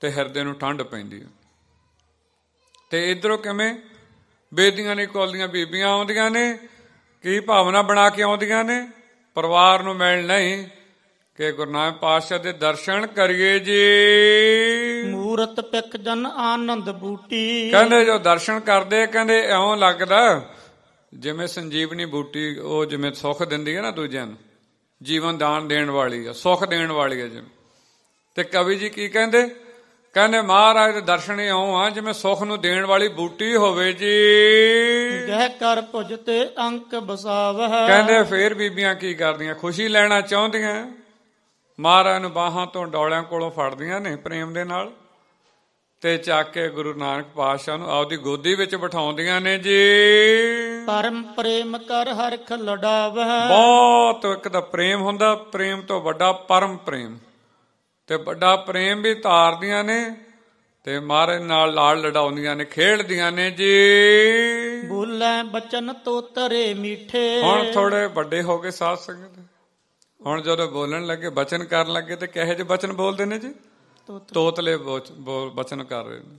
ਤੇ ਹਿਰਦੇ ਨੂੰ ਠੰਡ ਪੈਂਦੀ ਹੈ ਤੇ ਇਧਰੋਂ ਕਿਵੇਂ ਬੇਦੀਆਂ ਨੇ ਕੋਲੀਆਂ ਬੀਬੀਆਂ ਆਉਂਦੀਆਂ ਨੇ ਕੀ ਭਾਵਨਾ ਬਣਾ ਕੇ ਆਉਂਦੀਆਂ ਨੇ ਪਰਿਵਾਰ ਨੂੰ ਮਿਲ ਨਹੀਂ ਕਿ ਗੁਰੂ ਨਾਨਕ ਪਾਤਸ਼ਾਹ ਦੇ ਦਰਸ਼ਨ ਕਰੀਏ ਜੀ ਮੂਰਤ ਪਿਕ ਜਨ ਆਨੰਦ ਬੂਟੀ ਕਹਿੰਦੇ ਜੋ ਦਰਸ਼ਨ ਕਰਦੇ ਕਹਿੰਦੇ ਐਉਂ ਲੱਗਦਾ ਜਿਵੇਂ ਸੰਜੀਵਨੀ ਬੂਟੀ ਉਹ ਜਿਵੇਂ ਸੁੱਖ ਦਿੰਦੀ ਹੈ ਨਾ ਦੂਜਿਆਂ ਨੂੰ ਜੀਵਨ ਦਾਨ ਦੇਣ ਵਾਲੀ ਹੈ ਸੁੱਖ ਦੇਣ ਵਾਲੀ ਹੈ ਜਿਵੇਂ ਤੇ ਕਵੀ ਜੀ ਕੀ ਕਹਿੰਦੇ ਕਹਿੰਦੇ ਮਹਾਰਾਜ ਦੇ ਦਰਸ਼ਨ ਆਉਂ ਆ ਜਿਵੇਂ ਸੁੱਖ ਨੂੰ ਦੇਣ ਵਾਲੀ ਬੂਟੀ ਹੋਵੇ ਜੀ ਗਹਿ ਕਰ ਪੁਜ ਤੇ ਅੰਕ ਬਸਾਵਹ ਕਹਿੰਦੇ ਫੇਰ ਬੀਬੀਆਂ ਕੀ ਕਰਦੀਆਂ ਖੁਸ਼ੀ ਲੈਣਾ ਚਾਹੁੰਦੀਆਂ ਮਹਾਰਾਜ ਨੂੰ ਬਾਹਾਂ ਤੋਂ ਡੌਲਿਆਂ ਕੋਲੋਂ ਫੜਦੀਆਂ ਨੇ ਪ੍ਰੇਮ ਦੇ ਨਾਲ ਤੇ ਚੱਕ ਕੇ ਗੁਰੂ ਨਾਨਕ ਪਾਤਸ਼ਾਹ ਨੂੰ ਆਪਦੀ ਗੋਦੀ ਵਿੱਚ ਬਿਠਾਉਂਦੀਆਂ ਨੇ ਜੀ ਪਰਮ ਪ੍ਰੇਮ ਕਰ ਹਰਖ ਲੜਾਵੇ ਬਹੁਤ ਇੱਕ ਤਾਂ ਪ੍ਰੇਮ ਹੁੰਦਾ ਪ੍ਰੇਮ ਤੋਂ ਵੱਡਾ ਪਰਮ ਪ੍ਰੇਮ ਤੇ ਵੱਡਾ ਪ੍ਰੇਮ ਵੀ ਧਾਰਦੀਆਂ ਨੇ ਤੇ ਮਹਾਰਾਜ ਨਾਲ ਲਾਲ ਲੜਾਉਂਦੀਆਂ ਨੇ ਖੇਡਦੀਆਂ ਨੇ ਜੀ ਬੋਲੇ ਬਚਨ ਤੋਤਰੇ ਮਿੱਠੇ ਹੁਣ ਥੋੜੇ ਵੱਡੇ ਹੋ ਗਏ ਸਾਧ ਸੰਗਤ ਹੁਣ ਜਦੋਂ ਬੋਲਣ ਲੱਗੇ ਬਚਨ ਕਰਨ ਲੱਗੇ ਤੇ ਕਹੇ ਜੇ ਬਚਨ ਬੋਲਦੇ ਨੇ ਜੀ ਤੋਤਲੇ ਬਚਨ ਕਰ ਰਹੇ ਨੇ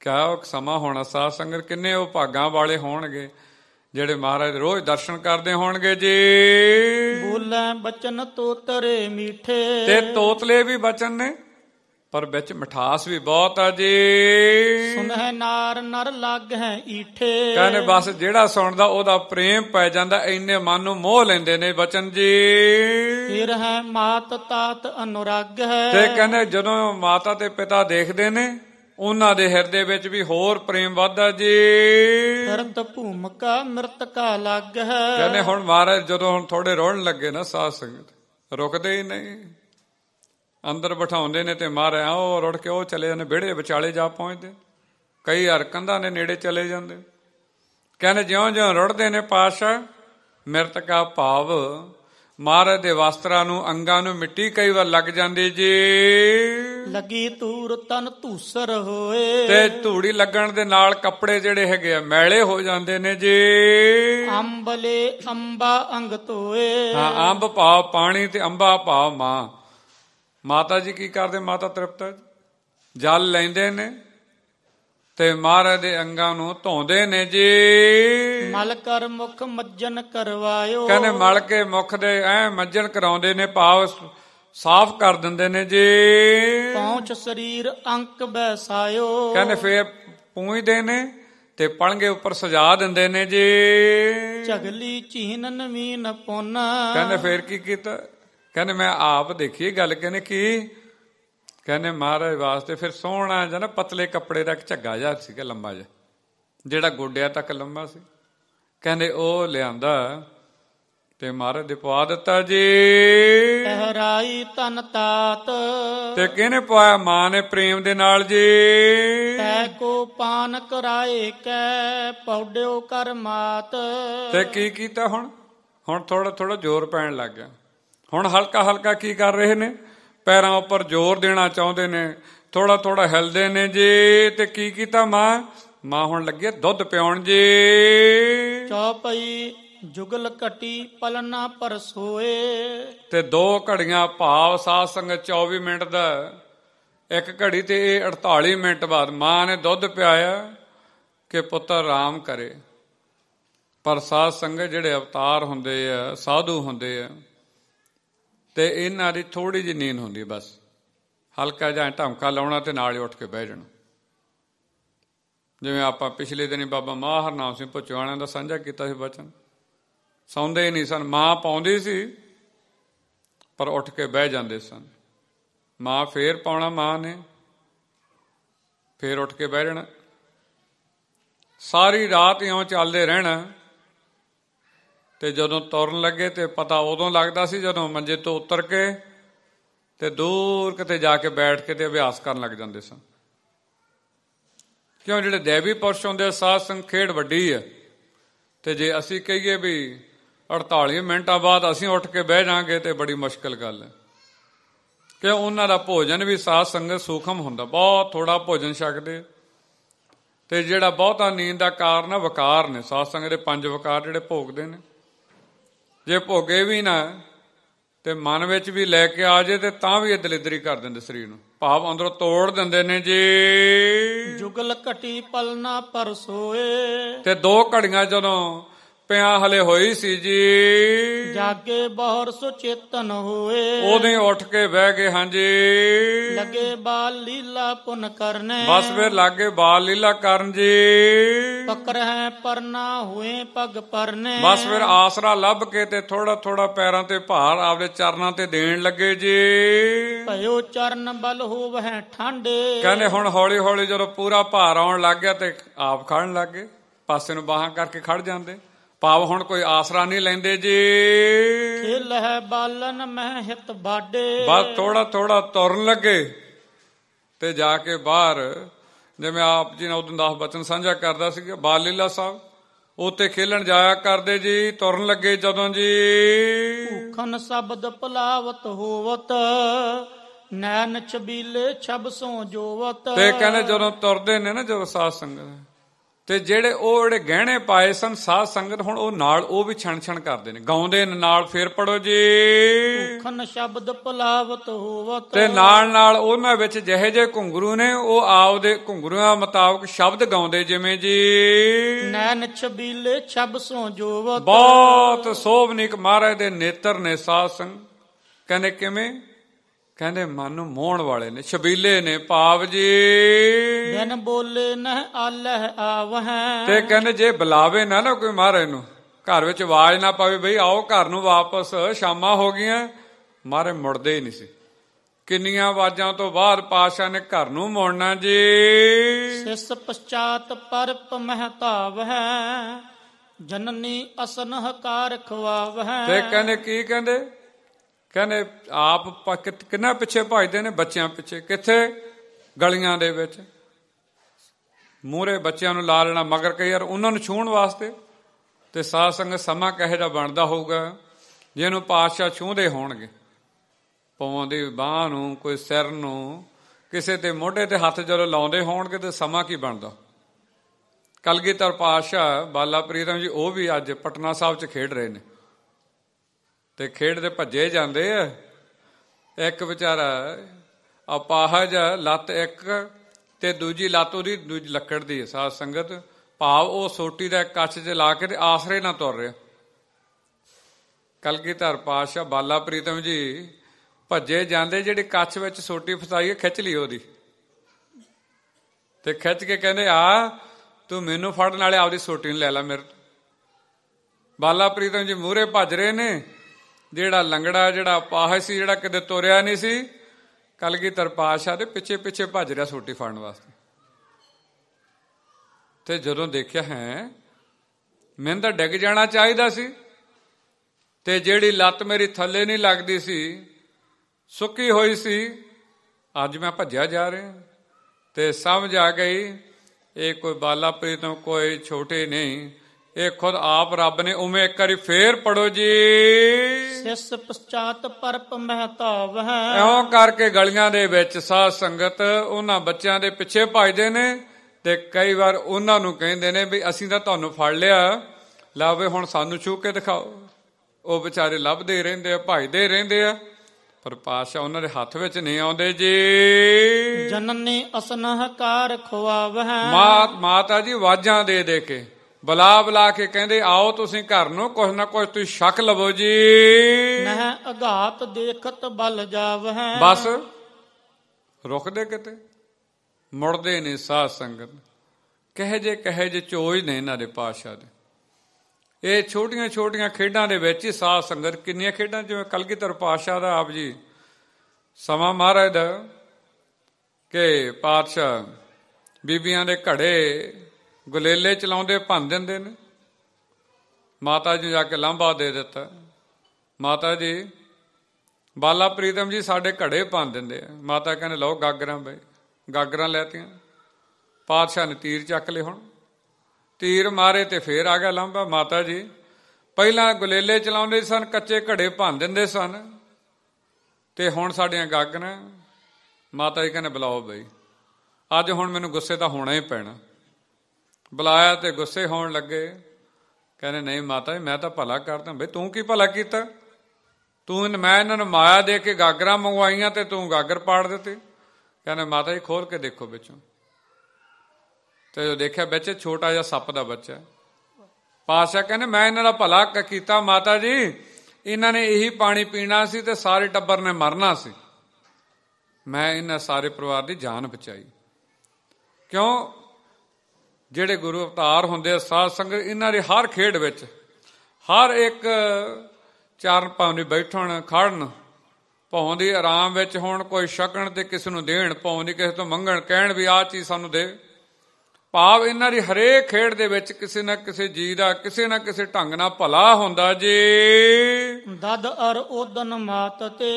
ਕਿਆ ਉਹ ਸਮਾਂ ਹੋਣਾ ਸਾਧ ਸੰਗਤ ਕਿੰਨੇ ਉਹ ਭਾਗਾਂ ਵਾਲੇ ਹੋਣਗੇ ਜਿਹੜੇ ਮਹਾਰਾਜ ਰੋਜ਼ ਦਰਸ਼ਨ ਕਰਦੇ ਹੋਣਗੇ ਜੀ ਬੋਲੇ ਬਚਨ ਤੋਤਰੇ ਮੀਠੇ ਤੇ ਤੋਤਲੇ ਵੀ ਬਚਨ ਨੇ ਪਰ ਵਿੱਚ ਮਠਾਸ ਵੀ ਬਹੁਤ ਆ ਜੀ ਸੁਨਹਿ ਨਾਰ ਨਰ ਲੱਗ ਹੈ ਈਠੇ ਕਹਿੰਦੇ ਬਸ ਜਿਹੜਾ ਸੁਣਦਾ ਉਹਦਾ ਪ੍ਰੇਮ ਪੈ ਜਾਂਦਾ ਇੰਨੇ ਮਨ ਨੂੰ ਮੋਹ ਲੈਂਦੇ ਨੇ ਬਚਨ ਜੀ ਫਿਰ ਹੈ ਮਾਤ ਤਾਤ ਅਨੁਰਾਗ ਹੈ ਤੇ ਕਹਿੰਦੇ ਜਦੋਂ ਮਾਤਾ ਤੇ ਪਿਤਾ ਦੇਖਦੇ ਨੇ ਉਹਨਾਂ ਦੇ ਹਿਰਦੇ ਵਿੱਚ ਵੀ ਹੋਰ ਪ੍ਰੇਮ ਵਧਦਾ ਜੀ ਮਰਤ ਭੂਮਕਾ ਮਰਤਕਾ ਲੱਗ ਹੈ ਕਹਿੰਦੇ ਹੁਣ ਮਹਾਰਾਜ ਜਦੋਂ ਹੁਣ ਥੋੜੇ ਰੋਣ ਲੱਗੇ ਨਾ ਸਾਧ ਸੰਗਤ ਰੁਕਦੇ ਹੀ ਨਹੀਂ ਅੰਦਰ ਬਿਠਾਉਂਦੇ ਨੇ ਤੇ ਮਾਰਿਆ ਉਹ ਰੁੜ ਕੇ ਉਹ ਚਲੇ ਜਾਂਦੇ ਵਿੜੇ ਵਿਚਾਲੇ ਜਾ ਪਹੁੰਚਦੇ ਕਈ ਕੰਧਾਂ ਦੇ ਨੇੜੇ ਚਲੇ ਜਾਂਦੇ ਕਹਿੰਦੇ ਜਿਉਂ-ਜਿਉਂ ਰੁੜਦੇ ਨੇ ਪਾਸ਼ਾ ਮਿਰਤਕਾ ਭਾਵ ਮਹਾਰਾਜ ਦੇ ਵਸਤਰਾਂ ਨੂੰ ਅੰਗਾਂ ਨੂੰ ਮਿੱਟੀ ਕਈ ਵਾਰ ਲੱਗ ਜਾਂਦੀ ਜੀ ਲੱਗੀ ਤੂਰ ਤਨ ਧੂਸਰ ਹੋਏ ਤੇ ਧੂੜੀ ਲੱਗਣ ਦੇ ਨਾਲ ਕੱਪੜੇ ਜਿਹੜੇ ਹੈਗੇ ਆ ਮੈਲੇ ਹੋ ਜਾਂਦੇ ਨੇ ਜੀ ਅੰਬਲੇ ਅੰਬਾ ਅੰਗ ਧੋਏ ਹਾਂ ਅੰਬ ਭਾਵ ਪਾਣੀ ਤੇ ਅੰਬਾ ਭਾਵ ਮਾਂ ਮਾਤਾ ਜੀ ਕੀ ਕਰਦੇ ਮਾਤਾ ਤ੍ਰਿਪਤ ਜਲ ਲੈਂਦੇ ਨੇ ਤੇ ਮਹਾਰਾਜ ਦੇ ਅੰਗਾਂ ਨੂੰ ਧੋਂਦੇ ਨੇ ਜੀ ਮਲ ਕਰ ਮੁਖ ਮੱਜਨ ਕਰਵਾਇਓ ਕਹਿੰਦੇ ਮਲ ਕੇ ਮੁਖ ਦੇ ਐ ਮੱਜਨ ਕਰਾਉਂਦੇ ਨੇ ਭਾਵ ਸਾਫ਼ ਕਰ ਦਿੰਦੇ ਨੇ ਜੀ ਪਹੁੰਚ ਸਰੀਰ ਅੰਕ ਬੈਸਾਇਓ ਕਹਿੰਦੇ ਫੇਰ ਪੂੰਝਦੇ ਨੇ ਤੇ ਪਣਗੇ ਉੱਪਰ ਸਜਾ ਦਿੰਦੇ ਨੇ ਜੀ ਝਗਲੀ ਚੀਨ ਨਵੀਨ ਪੁੰਨ ਕਹਿੰਦੇ ਫੇਰ ਕੀ ਕੀਤਾ ਕਹਿੰਦੇ ਮੈਂ ਆਪ ਦੇਖੀ ਗੱਲ ਕਹਿੰਦੇ ਕਿ ਕਹਿੰਦੇ ਮਹਾਰਾਜ ਵਾਸਤੇ ਫਿਰ ਸੋਹਣਾ ਜਿਹਾ ਨਾ ਪਤਲੇ ਕੱਪੜੇ ਦਾ ਇੱਕ ਝੱਗਾ ਜਿਹਾ ਸੀਗਾ ਲੰਮਾ ਜਿਹਾ ਜਿਹੜਾ ਗੋਡਿਆਂ ਤੱਕ ਲੰਮਾ ਸੀ ਕਹਿੰਦੇ ਉਹ ਲਿਆਂਦਾ ਤੇ ਮਹਾਰਾਜ ਦੇ ਪਵਾ ਦਿੱਤਾ ਜੀ ਤਹਰਾਈ ਤਨ ਤਾਤ ਤੇ ਕਿਹਨੇ ਪਾਇਆ ਮਾਂ ਨੇ ਪ੍ਰੇਮ ਦੇ ਨਾਲ ਜੀ ਤੈ ਕੋ ਪਾਨ ਕਰਾਏ ਕੈ ਪੌੜਿਓ ਕਰ ਮਾਤ ਤੇ ਕੀ ਕੀਤਾ ਹੁਣ ਹੁਣ ਥੋੜਾ ਥੋੜਾ ਜ਼ੋਰ ਪੈਣ ਲੱਗ ਗਿਆ ਹੁਣ ਹਲਕਾ ਹਲਕਾ ਕੀ ਕਰ ਰਹੇ ਨੇ ਪੈਰਾਂ ਉੱਪਰ ਜ਼ੋਰ ਦੇਣਾ ਚਾਹੁੰਦੇ ਨੇ ਥੋੜਾ ਥੋੜਾ ਹਿਲਦੇ ਨੇ ਜੀ ਤੇ ਕੀ ਕੀਤਾ ਮਾਂ ਮਾਂ ਹੁਣ ਲੱਗੇ ਦੁੱਧ ਪਿਉਣ ਜੀ ਚਾਪਈ ਜੁਗਲ ਕਟੀ ਪਲਨਾ ਪਰ ਸੋਏ ਤੇ ਦੋ ਘੜੀਆਂ ਭਾਵ ਸਾਧ ਸੰਗਤ 24 ਮਿੰਟ ਦਾ ਇੱਕ ਘੜੀ ਤੇ ਇਹ 48 ਮਿੰਟ ਬਾਅਦ ਮਾਂ ਨੇ ਦੁੱਧ ਪਿਆਇਆ ਕਿ ਪੁੱਤਰ ਆਰਾਮ ਕਰੇ ਪਰ ਸਾਧ ਸੰਗਤ ਜਿਹੜੇ ਅਵਤਾਰ ਹੁੰਦੇ ਆ ਸਾਧੂ ਹੁੰਦੇ ਆ ਤੇ ਇਹਨਾਂ ਦੀ ਥੋੜੀ ਜਿਹੀ ਨੀਂਦ ਹੁੰਦੀ ਬਸ ਹਲਕਾ ਜਿਹਾ ਢਮਕਾ ਲਾਉਣਾ ਤੇ ਨਾਲ ਹੀ ਉੱਠ ਕੇ ਬਹਿ ਜਾਣਾ ਜਿਵੇਂ ਆਪਾਂ ਪਿਛਲੇ ਦਿਨੀ ਬਾਬਾ ਮਾਹਰ ਨਾਮ ਸਿੰਘ ਪੁੱਛਵਾਣਾ ਦਾ ਸਾਂਝਾ ਕੀਤਾ ਸੀ ਬਚਨ ਸੌਂਦੇ ਨਹੀਂ ਸਨ ਮਾਂ ਪਾਉਂਦੀ ਸੀ ਪਰ ਉੱਠ ਕੇ ਬਹਿ ਜਾਂਦੇ ਸਨ ਮਾਂ ਫੇਰ ਪਾਉਣਾ ਮਾਂ ਨੇ ਫੇਰ ਉੱਠ ਕੇ ਬਹਿ ਜਾਣਾ ਸਾਰੀ ਰਾਤ ਇਉਂ ਚੱਲਦੇ ਰਹਿਣਾ ਤੇ ਜਦੋਂ ਤੁਰਨ ਲੱਗੇ ਤੇ ਪਤਾ ਉਦੋਂ ਲੱਗਦਾ ਸੀ ਜਦੋਂ ਮੰਜੇ ਤੋਂ ਉਤਰ ਕੇ ਤੇ ਦੂਰ ਕਿਤੇ ਜਾ ਕੇ ਬੈਠ ਕੇ ਤੇ ਅਭਿਆਸ ਕਰਨ ਲੱਗ ਜਾਂਦੇ ਸਨ ਕਿਉਂ ਜਿਹੜੇ ਦੇਵੀ ਪੁਰਸ਼ ਹੁੰਦੇ ਸਾਧ ਸੰਖੇੜ ਵੱਡੀ ਹੈ ਤੇ ਜੇ ਅਸੀਂ ਕਹੀਏ ਵੀ 48 ਮਿੰਟਾਂ ਬਾਅਦ ਅਸੀਂ ਉੱਠ ਕੇ ਬਹਿ ਜਾਾਂਗੇ ਤੇ ਬੜੀ ਮੁਸ਼ਕਲ ਗੱਲ ਹੈ ਕਿ ਉਹਨਾਂ ਦਾ ਭੋਜਨ ਵੀ ਸਾਧ ਸੰਗਤ ਸੂਖਮ ਹੁੰਦਾ ਬਹੁਤ ਥੋੜਾ ਭੋਜਨ ਛਕਦੇ ਤੇ ਜਿਹੜਾ ਬਹੁਤਾ ਨੀਂਦ ਦਾ ਕਾਰਨ ਵਿਕਾਰ ਨੇ ਸਾਧ ਸੰਗਤ ਦੇ ਪੰਜ ਵਿਕਾਰ ਜਿਹੜੇ ਭੋਗਦੇ ਨੇ ਜੇ ਭੋਗੇ ਵੀ ਨਾ ਤੇ ਮਨ ਵਿੱਚ ਵੀ ਲੈ ਕੇ ਆ ਜੇ ਤੇ ਤਾਂ ਵੀ ਇਹ ਦਲਿਦਰੀ ਕਰ ਦਿੰਦੇ ਸਰੀਰ ਨੂੰ ਭਾਵ ਅੰਦਰੋਂ ਤੋੜ ਦਿੰਦੇ ਨੇ ਜੀ ਜੁਗਲ ਘਟੀ ਪਲਨਾ ਸੋਏ ਤੇ ਦੋ ਘੜੀਆਂ ਜਦੋਂ ਪਿਆ ਹਲੇ ਹੋਈ ਸੀ ਜੀ ਜਾਗੇ ਬਹੁਰ ਸੁਚੇਤਨ ਹੋਏ ਉਹਦੇ ਉੱਠ ਕੇ ਬਹਿ ਗਏ ਹਾਂਜੀ ਲੱਗੇ ਬਾਲ ਲੀਲਾ ਪੁਨ ਕਰਨੇ ਬਸ ਫਿਰ ਲੱਗੇ ਬਾਲ ਲੀਲਾ ਕਰਨ ਜੀ ਪਕਰ ਹੈ ਪਰ ਨਾ ਹੋਏ ਪਗ ਪਰਨੇ ਬਸ ਫਿਰ ਆਸਰਾ ਲੱਭ ਕੇ ਤੇ ਥੋੜਾ ਥੋੜਾ ਪੈਰਾਂ ਤੇ ਭਾਰ ਆਪਦੇ ਚਰਨਾਂ ਤੇ ਦੇਣ ਲੱਗੇ ਜੀ ਭਇਓ ਚਰਨ ਬਲ ਹੋਵ ਹੈ ਠੰਡੇ ਕਹਿੰਦੇ ਹੁਣ ਹੌਲੀ ਹੌਲੀ ਜਦੋਂ ਪੂਰਾ ਭਾਰ ਆਉਣ ਲੱਗ ਗਿਆ ਤੇ ਆਪ ਖੜਨ ਲੱਗੇ ਪਾਸੇ ਨੂੰ ਬਾਹਾਂ ਕਰਕੇ ਖੜ ਜਾਂਦੇ ਪਾਵ ਹੁਣ ਕੋਈ ਆਸਰਾ ਨਹੀਂ ਲੈਂਦੇ ਜੀ ਖਿਲ ਹੈ ਬਾਲਨ ਮੈਂ ਹਿਤ ਬਾਡੇ ਬਸ ਥੋੜਾ ਥੋੜਾ ਤੁਰਨ ਲੱਗੇ ਤੇ ਜਾ ਕੇ ਬਾਹਰ ਜਿਵੇਂ ਆਪ ਜੀ ਨੇ ਉਦੋਂ ਦਾ ਬਚਨ ਸਾਂਝਾ ਕਰਦਾ ਸੀ ਬਾਲੀਲਾ ਸਾਹਿਬ ਉਤੇ ਖੇਲਣ ਜਾਇਆ ਕਰਦੇ ਜੀ ਤੁਰਨ ਲੱਗੇ ਜਦੋਂ ਜੀ ਭੁਖਨ ਸ਼ਬਦ ਪਲਾਵਤ ਹੋਵਤ ਨੈਣ ਛਬੀਲੇ ਛਬ ਸੋ ਜੋਵਤ ਤੇ ਕਹਿੰਦੇ ਜਦੋਂ ਤੁਰਦੇ ਨੇ ਨਾ ਜਦੋਂ ਸਾਧ ਸੰਗਤ ਤੇ ਜਿਹੜੇ ਉਹ ਜਿਹੜੇ ਗਹਿਣੇ ਪਾਏ ਸਨ ਸਾਧ ਸੰਗਤ ਹੁਣ ਉਹ ਨਾਲ ਉਹ ਵੀ ਛਣ ਛਣ ਕਰਦੇ ਨੇ ਗਾਉਂਦੇ ਨੇ ਨਾਲ ਫੇਰ ਪੜੋ ਜੀ ਉਖਨ ਸ਼ਬਦ ਪਲਾਵਤ ਹੋਵਤ ਤੇ ਨਾਲ ਨਾਲ ਉਹਨਾਂ ਵਿੱਚ ਜਿਹੇ ਜੇ ਘੁੰਗਰੂ ਨੇ ਉਹ ਆਪਦੇ ਘੁੰਗਰੂਆਂ ਮੁਤਾਬਕ ਸ਼ਬਦ ਗਾਉਂਦੇ ਜਿਵੇਂ ਜੀ ਨੈਣ ਛਬੀਲੇ ਛਬ ਸੋ ਜੋਵਤ ਬਹੁਤ ਸੋਭਨਿਕ ਮਹਾਰਾਜ ਦੇ ਨੇਤਰ ਨੇ ਸਾਧ ਸੰਗ ਕਹਿੰਦੇ ਕਿਵੇਂ ਕਹਿੰਦੇ ਮਨ ਨੂੰ ਮੋਹਣ ਵਾਲੇ ਨੇ ਛਬੀਲੇ ਨੇ ਪਾਪ ਜੀ ਬਿਨ ਬੋਲੇ ਨਾ ਆਲਹ ਆਵਹਿ ਤੇ ਕਹਿੰਦੇ ਜੇ ਬੁਲਾਵੇ ਨਾ ਨਾ ਕੋਈ ਮਹਾਰਾਜ ਨੂੰ ਘਰ ਵਿੱਚ ਆਵਾਜ਼ ਨਾ ਪਾਵੇ ਬਈ ਆਓ ਘਰ ਨੂੰ ਵਾਪਸ ਸ਼ਾਮਾਂ ਹੋ ਗਈਆਂ ਮਾਰੇ ਮੁੜਦੇ ਹੀ ਨਹੀਂ ਸੀ ਕਿੰਨੀਆਂ ਆਵਾਜ਼ਾਂ ਤੋਂ ਬਾਅਦ ਪਾਸ਼ਾ ਨੇ ਘਰ ਨੂੰ ਮੋੜਨਾ ਜੀ ਸਿਸ ਪਛਾਤ ਪਰਪ ਮਹਤਾਵ ਹੈ ਜਨਨੀ ਅਸਨਹ ਕਾਰ ਖਵਾਵ ਹੈ ਤੇ ਕਹਿੰਦੇ ਕੀ ਕਹਿੰਦੇ ਕਹਿੰਦੇ ਆਪ ਕਿੰਨਾ ਪਿੱਛੇ ਭਜਦੇ ਨੇ ਬੱਚਿਆਂ ਪਿੱਛੇ ਕਿੱਥੇ ਗਲੀਆਂ ਦੇ ਵਿੱਚ ਮੂਰੇ ਬੱਚਿਆਂ ਨੂੰ ਲਾ ਲੈਣਾ ਮਗਰ ਕਈ ਯਾਰ ਉਹਨਾਂ ਨੂੰ ਛੂਣ ਵਾਸਤੇ ਤੇ ਸਾਧ ਸੰਗਤ ਸਮਾਂ ਕਹੇ ਦਾ ਬਣਦਾ ਹੋਊਗਾ ਜਿਹਨੂੰ ਪਾਤਸ਼ਾਹ ਛੂਹਦੇ ਹੋਣਗੇ ਪਵਾਉਂਦੇ ਬਾਹ ਨੂੰ ਕੋਈ ਸਿਰ ਨੂੰ ਕਿਸੇ ਤੇ ਮੋਢੇ ਤੇ ਹੱਥ ਜਦੋਂ ਲਾਉਂਦੇ ਹੋਣਗੇ ਤੇ ਸਮਾਂ ਕੀ ਬਣਦਾ ਕਲਗੀਧਰ ਪਾਤਸ਼ਾਹ ਬਾਲਾ ਪ੍ਰੀਤਮ ਜੀ ਉਹ ਵੀ ਅੱਜ ਪਟਨਾ ਸਾਹਿਬ 'ਚ ਖੇਡ ਰਹੇ ਨੇ ਤੇ ਖੇਡਦੇ ਭੱਜੇ ਜਾਂਦੇ ਆ ਇੱਕ ਵਿਚਾਰਾ ਅਪਾਹਜ ਲੱਤ ਇੱਕ ਤੇ ਦੂਜੀ ਲੱਤ ਉਹਦੀ ਦੂਜੀ ਲੱਕੜ ਦੀ ਸਾਧ ਸੰਗਤ ਭਾਵ ਉਹ ਸੋਟੀ ਦਾ ਕੱਚ ਚ ਲਾ ਕੇ ਤੇ ਆਸਰੇ ਨਾਲ ਤੁਰ ਰਿਹਾ ਧਰ ਪਾਸ਼ਾ ਬਾਲਾ ਪ੍ਰੀਤਮ ਜੀ ਭੱਜੇ ਜਾਂਦੇ ਜਿਹੜੇ ਕੱਚ ਵਿੱਚ ਸੋਟੀ ਫਸਾਈ ਖਿੱਚ ਲਈ ਉਹਦੀ ਤੇ ਖਿੱਚ ਕੇ ਕਹਿੰਦੇ ਆ ਤੂੰ ਮੈਨੂੰ ਫੜਨ ਵਾਲੇ ਆਪਦੀ ਸੋਟੀ ਨੂੰ ਲੈ ਲੈ ਮੇਰੇ ਬਾਲਾ ਪ੍ਰੀਤਮ ਜੀ ਮੂਰੇ ਭੱਜ ਰਹੇ ਨੇ ਜਿਹੜਾ ਲੰਗੜਾ ਜਿਹੜਾ ਪਾਹ ਸੀ ਜਿਹੜਾ ਕਦੇ ਤੁਰਿਆ ਨਹੀਂ ਸੀ ਕੀ ਤਰਪਾਸ਼ਾ ਦੇ ਪਿੱਛੇ ਪਿੱਛੇ ਭੱਜ ਰਿਹਾ ਸੋਟੀ ਫੜਨ ਵਾਸਤੇ ਤੇ ਜਦੋਂ ਦੇਖਿਆ ਹੈ ਮੈਂ ਤਾਂ ਡਿੱਗ ਜਾਣਾ ਚਾਹੀਦਾ ਸੀ ਤੇ ਜਿਹੜੀ ਲੱਤ ਮੇਰੀ ਥੱਲੇ ਨਹੀਂ ਲੱਗਦੀ ਸੀ ਸੁੱਕੀ ਹੋਈ ਸੀ ਅੱਜ ਮੈਂ ਭੱਜਿਆ ਜਾ ਰਿਹਾ ਤੇ ਸਮਝ ਆ ਗਈ ਇਹ ਕੋਈ ਬਾਲਾ ਪ੍ਰੀਤਮ ਕੋਈ ਛੋਟੇ ਨਹੀਂ ਇਹ ਖੁਦ ਆਪ ਰੱਬ ਨੇ ਉਵੇਂ ਇੱਕ ਵਾਰੀ ਫੇਰ ਪੜੋ ਜੀ ਸਿਸ ਪਛਾਤ ਪਰਪ ਮਹਤਾਵ ਹੈ ਇਉਂ ਕਰਕੇ ਗਲੀਆਂ ਦੇ ਵਿੱਚ ਸਾਧ ਸੰਗਤ ਉਹਨਾਂ ਬੱਚਿਆਂ ਦੇ ਪਿੱਛੇ ਭਜਦੇ ਨੇ ਤੇ ਕਈ ਵਾਰ ਉਹਨਾਂ ਨੂੰ ਕਹਿੰਦੇ ਨੇ ਵੀ ਅਸੀਂ ਤਾਂ ਤੁਹਾਨੂੰ ਫੜ ਲਿਆ ਲਾਵੇ ਹੁਣ ਸਾਨੂੰ ਛੂ ਕੇ ਦਿਖਾਓ ਉਹ ਵਿਚਾਰੇ ਲੱਭਦੇ ਰਹਿੰਦੇ ਆ ਭਜਦੇ ਰਹਿੰਦੇ ਆ ਪਰ ਪਾਸ਼ਾ ਉਹਨਾਂ ਦੇ ਹੱਥ ਵਿੱਚ ਨਹੀਂ ਆਉਂਦੇ ਜੀ ਜਨਨ ਨੇ ਅਸਨਹਕਾਰ ਖਵਾਵ ਹੈ ਮਾਤਾ ਜੀ ਵਾਜਾਂ ਦੇ ਦੇ ਕੇ ਬਲਾ ਬਲਾ ਕੇ ਕਹਿੰਦੇ ਆਓ ਤੁਸੀਂ ਘਰ ਨੂੰ ਕੁਛ ਨਾ ਕੁਛ ਤੁਸੀਂ ਸ਼ੱਕ ਲਵੋ ਜੀ ਨਾ ਅਗਾਤ ਦੇਖਤ ਬਲ ਜਾਵ ਹੈ ਬਸ ਰੁਕਦੇ ਕਿਤੇ ਮੁੜਦੇ ਨੇ ਸਾਧ ਸੰਗਤ ਕਹੇ ਜੇ ਕਹੇ ਜੇ ਚੋਜ ਨੇ ਇਹਨਾਂ ਦੇ ਪਾਸ਼ਾ ਦੇ ਇਹ ਛੋਟੀਆਂ ਛੋਟੀਆਂ ਖੇਡਾਂ ਦੇ ਵਿੱਚ ਹੀ ਸਾਧ ਸੰਗਤ ਕਿੰਨੀਆਂ ਖੇਡਾਂ ਜਿਵੇਂ ਕਲਗੀਧਰ ਪਾਸ਼ਾ ਦਾ ਆਪ ਜੀ ਸਮਾ ਮਹਾਰਾਜ ਦਾ ਕਿ ਪਾਤਸ਼ਾਹ ਬੀਬੀਆਂ ਦੇ ਘੜੇ ਗੁਲੇਲੇ ਚਲਾਉਂਦੇ ਭੰਨ ਦਿੰਦੇ ਨੇ ਮਾਤਾ ਜੀ ਜਾ ਕੇ ਲਾਂਭਾ ਦੇ ਦਿੱਤਾ ਮਾਤਾ ਜੀ ਬਾਲਾ ਪ੍ਰੀਤਮ ਜੀ ਸਾਡੇ ਘੜੇ ਭੰਨ ਦਿੰਦੇ ਆ ਮਾਤਾ ਕਹਿੰਦੇ ਲਓ ਗਾਗਰਾਂ ਬਈ ਗਾਗਰਾਂ ਲੈਤੀਆਂ ਪਾਤਸ਼ਾਹ ਨੇ ਤੀਰ ਚੱਕ ਲਏ ਹੁਣ ਤੀਰ ਮਾਰੇ ਤੇ ਫੇਰ ਆ ਗਿਆ ਲਾਂਭਾ ਮਾਤਾ ਜੀ ਪਹਿਲਾਂ ਗੁਲੇਲੇ ਚਲਾਉਂਦੇ ਸਨ ਕੱਚੇ ਘੜੇ ਭੰਨ ਦਿੰਦੇ ਸਨ ਤੇ ਹੁਣ ਸਾਡੀਆਂ ਗਾਗਰਾਂ ਮਾਤਾ ਜੀ ਕਹਿੰਦੇ ਬੁਲਾਓ ਬਈ ਅੱਜ ਹੁਣ ਮੈਨੂੰ ਗੁੱਸੇ ਤਾਂ ਹੋਣਾ ਹੀ ਪੈਣਾ ਬੁਲਾਇਆ ਤੇ ਗੁੱਸੇ ਹੋਣ ਲੱਗੇ ਕਹਿੰਦੇ ਨਹੀਂ ਮਾਤਾ ਜੀ ਮੈਂ ਤਾਂ ਭਲਾ ਕਰਦਾ ਬਈ ਤੂੰ ਕੀ ਭਲਾ ਕੀਤਾ ਤੂੰ ਮੈਂ ਇਹਨਾਂ ਨੂੰ ਮਾਇਆ ਦੇ ਕੇ ਗਾਗਰਾ ਮੰਗਵਾਈਆਂ ਤੇ ਤੂੰ ਗਾਗਰ ਪਾੜ ਦਿੱਤੇ ਕਹਿੰਦੇ ਮਾਤਾ ਜੀ ਖੋਲ ਕੇ ਦੇਖੋ ਵਿੱਚੋਂ ਤੇ ਜੋ ਦੇਖਿਆ ਵਿੱਚ ਛੋਟਾ ਜਿਹਾ ਸੱਪ ਦਾ ਬੱਚਾ ਪਾਸ਼ਾ ਕਹਿੰਦੇ ਮੈਂ ਇਹਨਾਂ ਦਾ ਭਲਾ ਕੀਤਾ ਮਾਤਾ ਜੀ ਇਹਨਾਂ ਨੇ ਇਹੀ ਪਾਣੀ ਪੀਣਾ ਸੀ ਤੇ ਸਾਰੇ ਟੱਬਰ ਨੇ ਮਰਨਾ ਸੀ ਮੈਂ ਇਹਨਾਂ ਸਾਰੇ ਪਰਿਵਾਰ ਦੀ ਜਾਨ ਬਚਾਈ ਕਿਉਂ ਜਿਹੜੇ ਗੁਰੂ ਅਵਤਾਰ ਹੁੰਦੇ ਆ ਸਾਧ ਸੰਗਤ ਇਹਨਾਂ ਦੇ ਹਰ ਖੇਡ ਵਿੱਚ ਹਰ ਇੱਕ ਚਾਰਨ ਭਾਵੇਂ ਬੈਠਣ ਖੜਨ ਭੌਂ ਦੇ ਆਰਾਮ ਵਿੱਚ ਹੋਣ ਕੋਈ ਛਕਣ ਤੇ ਕਿਸ ਨੂੰ ਦੇਣ ਭੌਂ ਦੀ ਕਿਸੇ ਤੋਂ ਮੰਗਣ ਕਹਿਣ ਵੀ ਆ ਚੀਜ਼ ਸਾਨੂੰ ਦੇ ਭਾਵ ਇਹਨਾਂ ਦੀ ਹਰੇਕ ਖੇਡ ਦੇ ਵਿੱਚ ਕਿਸੇ ਨਾ ਕਿਸੇ ਜੀ ਦਾ ਕਿਸੇ ਨਾ ਕਿਸੇ ਢੰਗ ਨਾਲ ਭਲਾ ਹੁੰਦਾ ਜੀ ਦਦ ਅਰ ਉਦਨ ਮਾਤ ਤੇ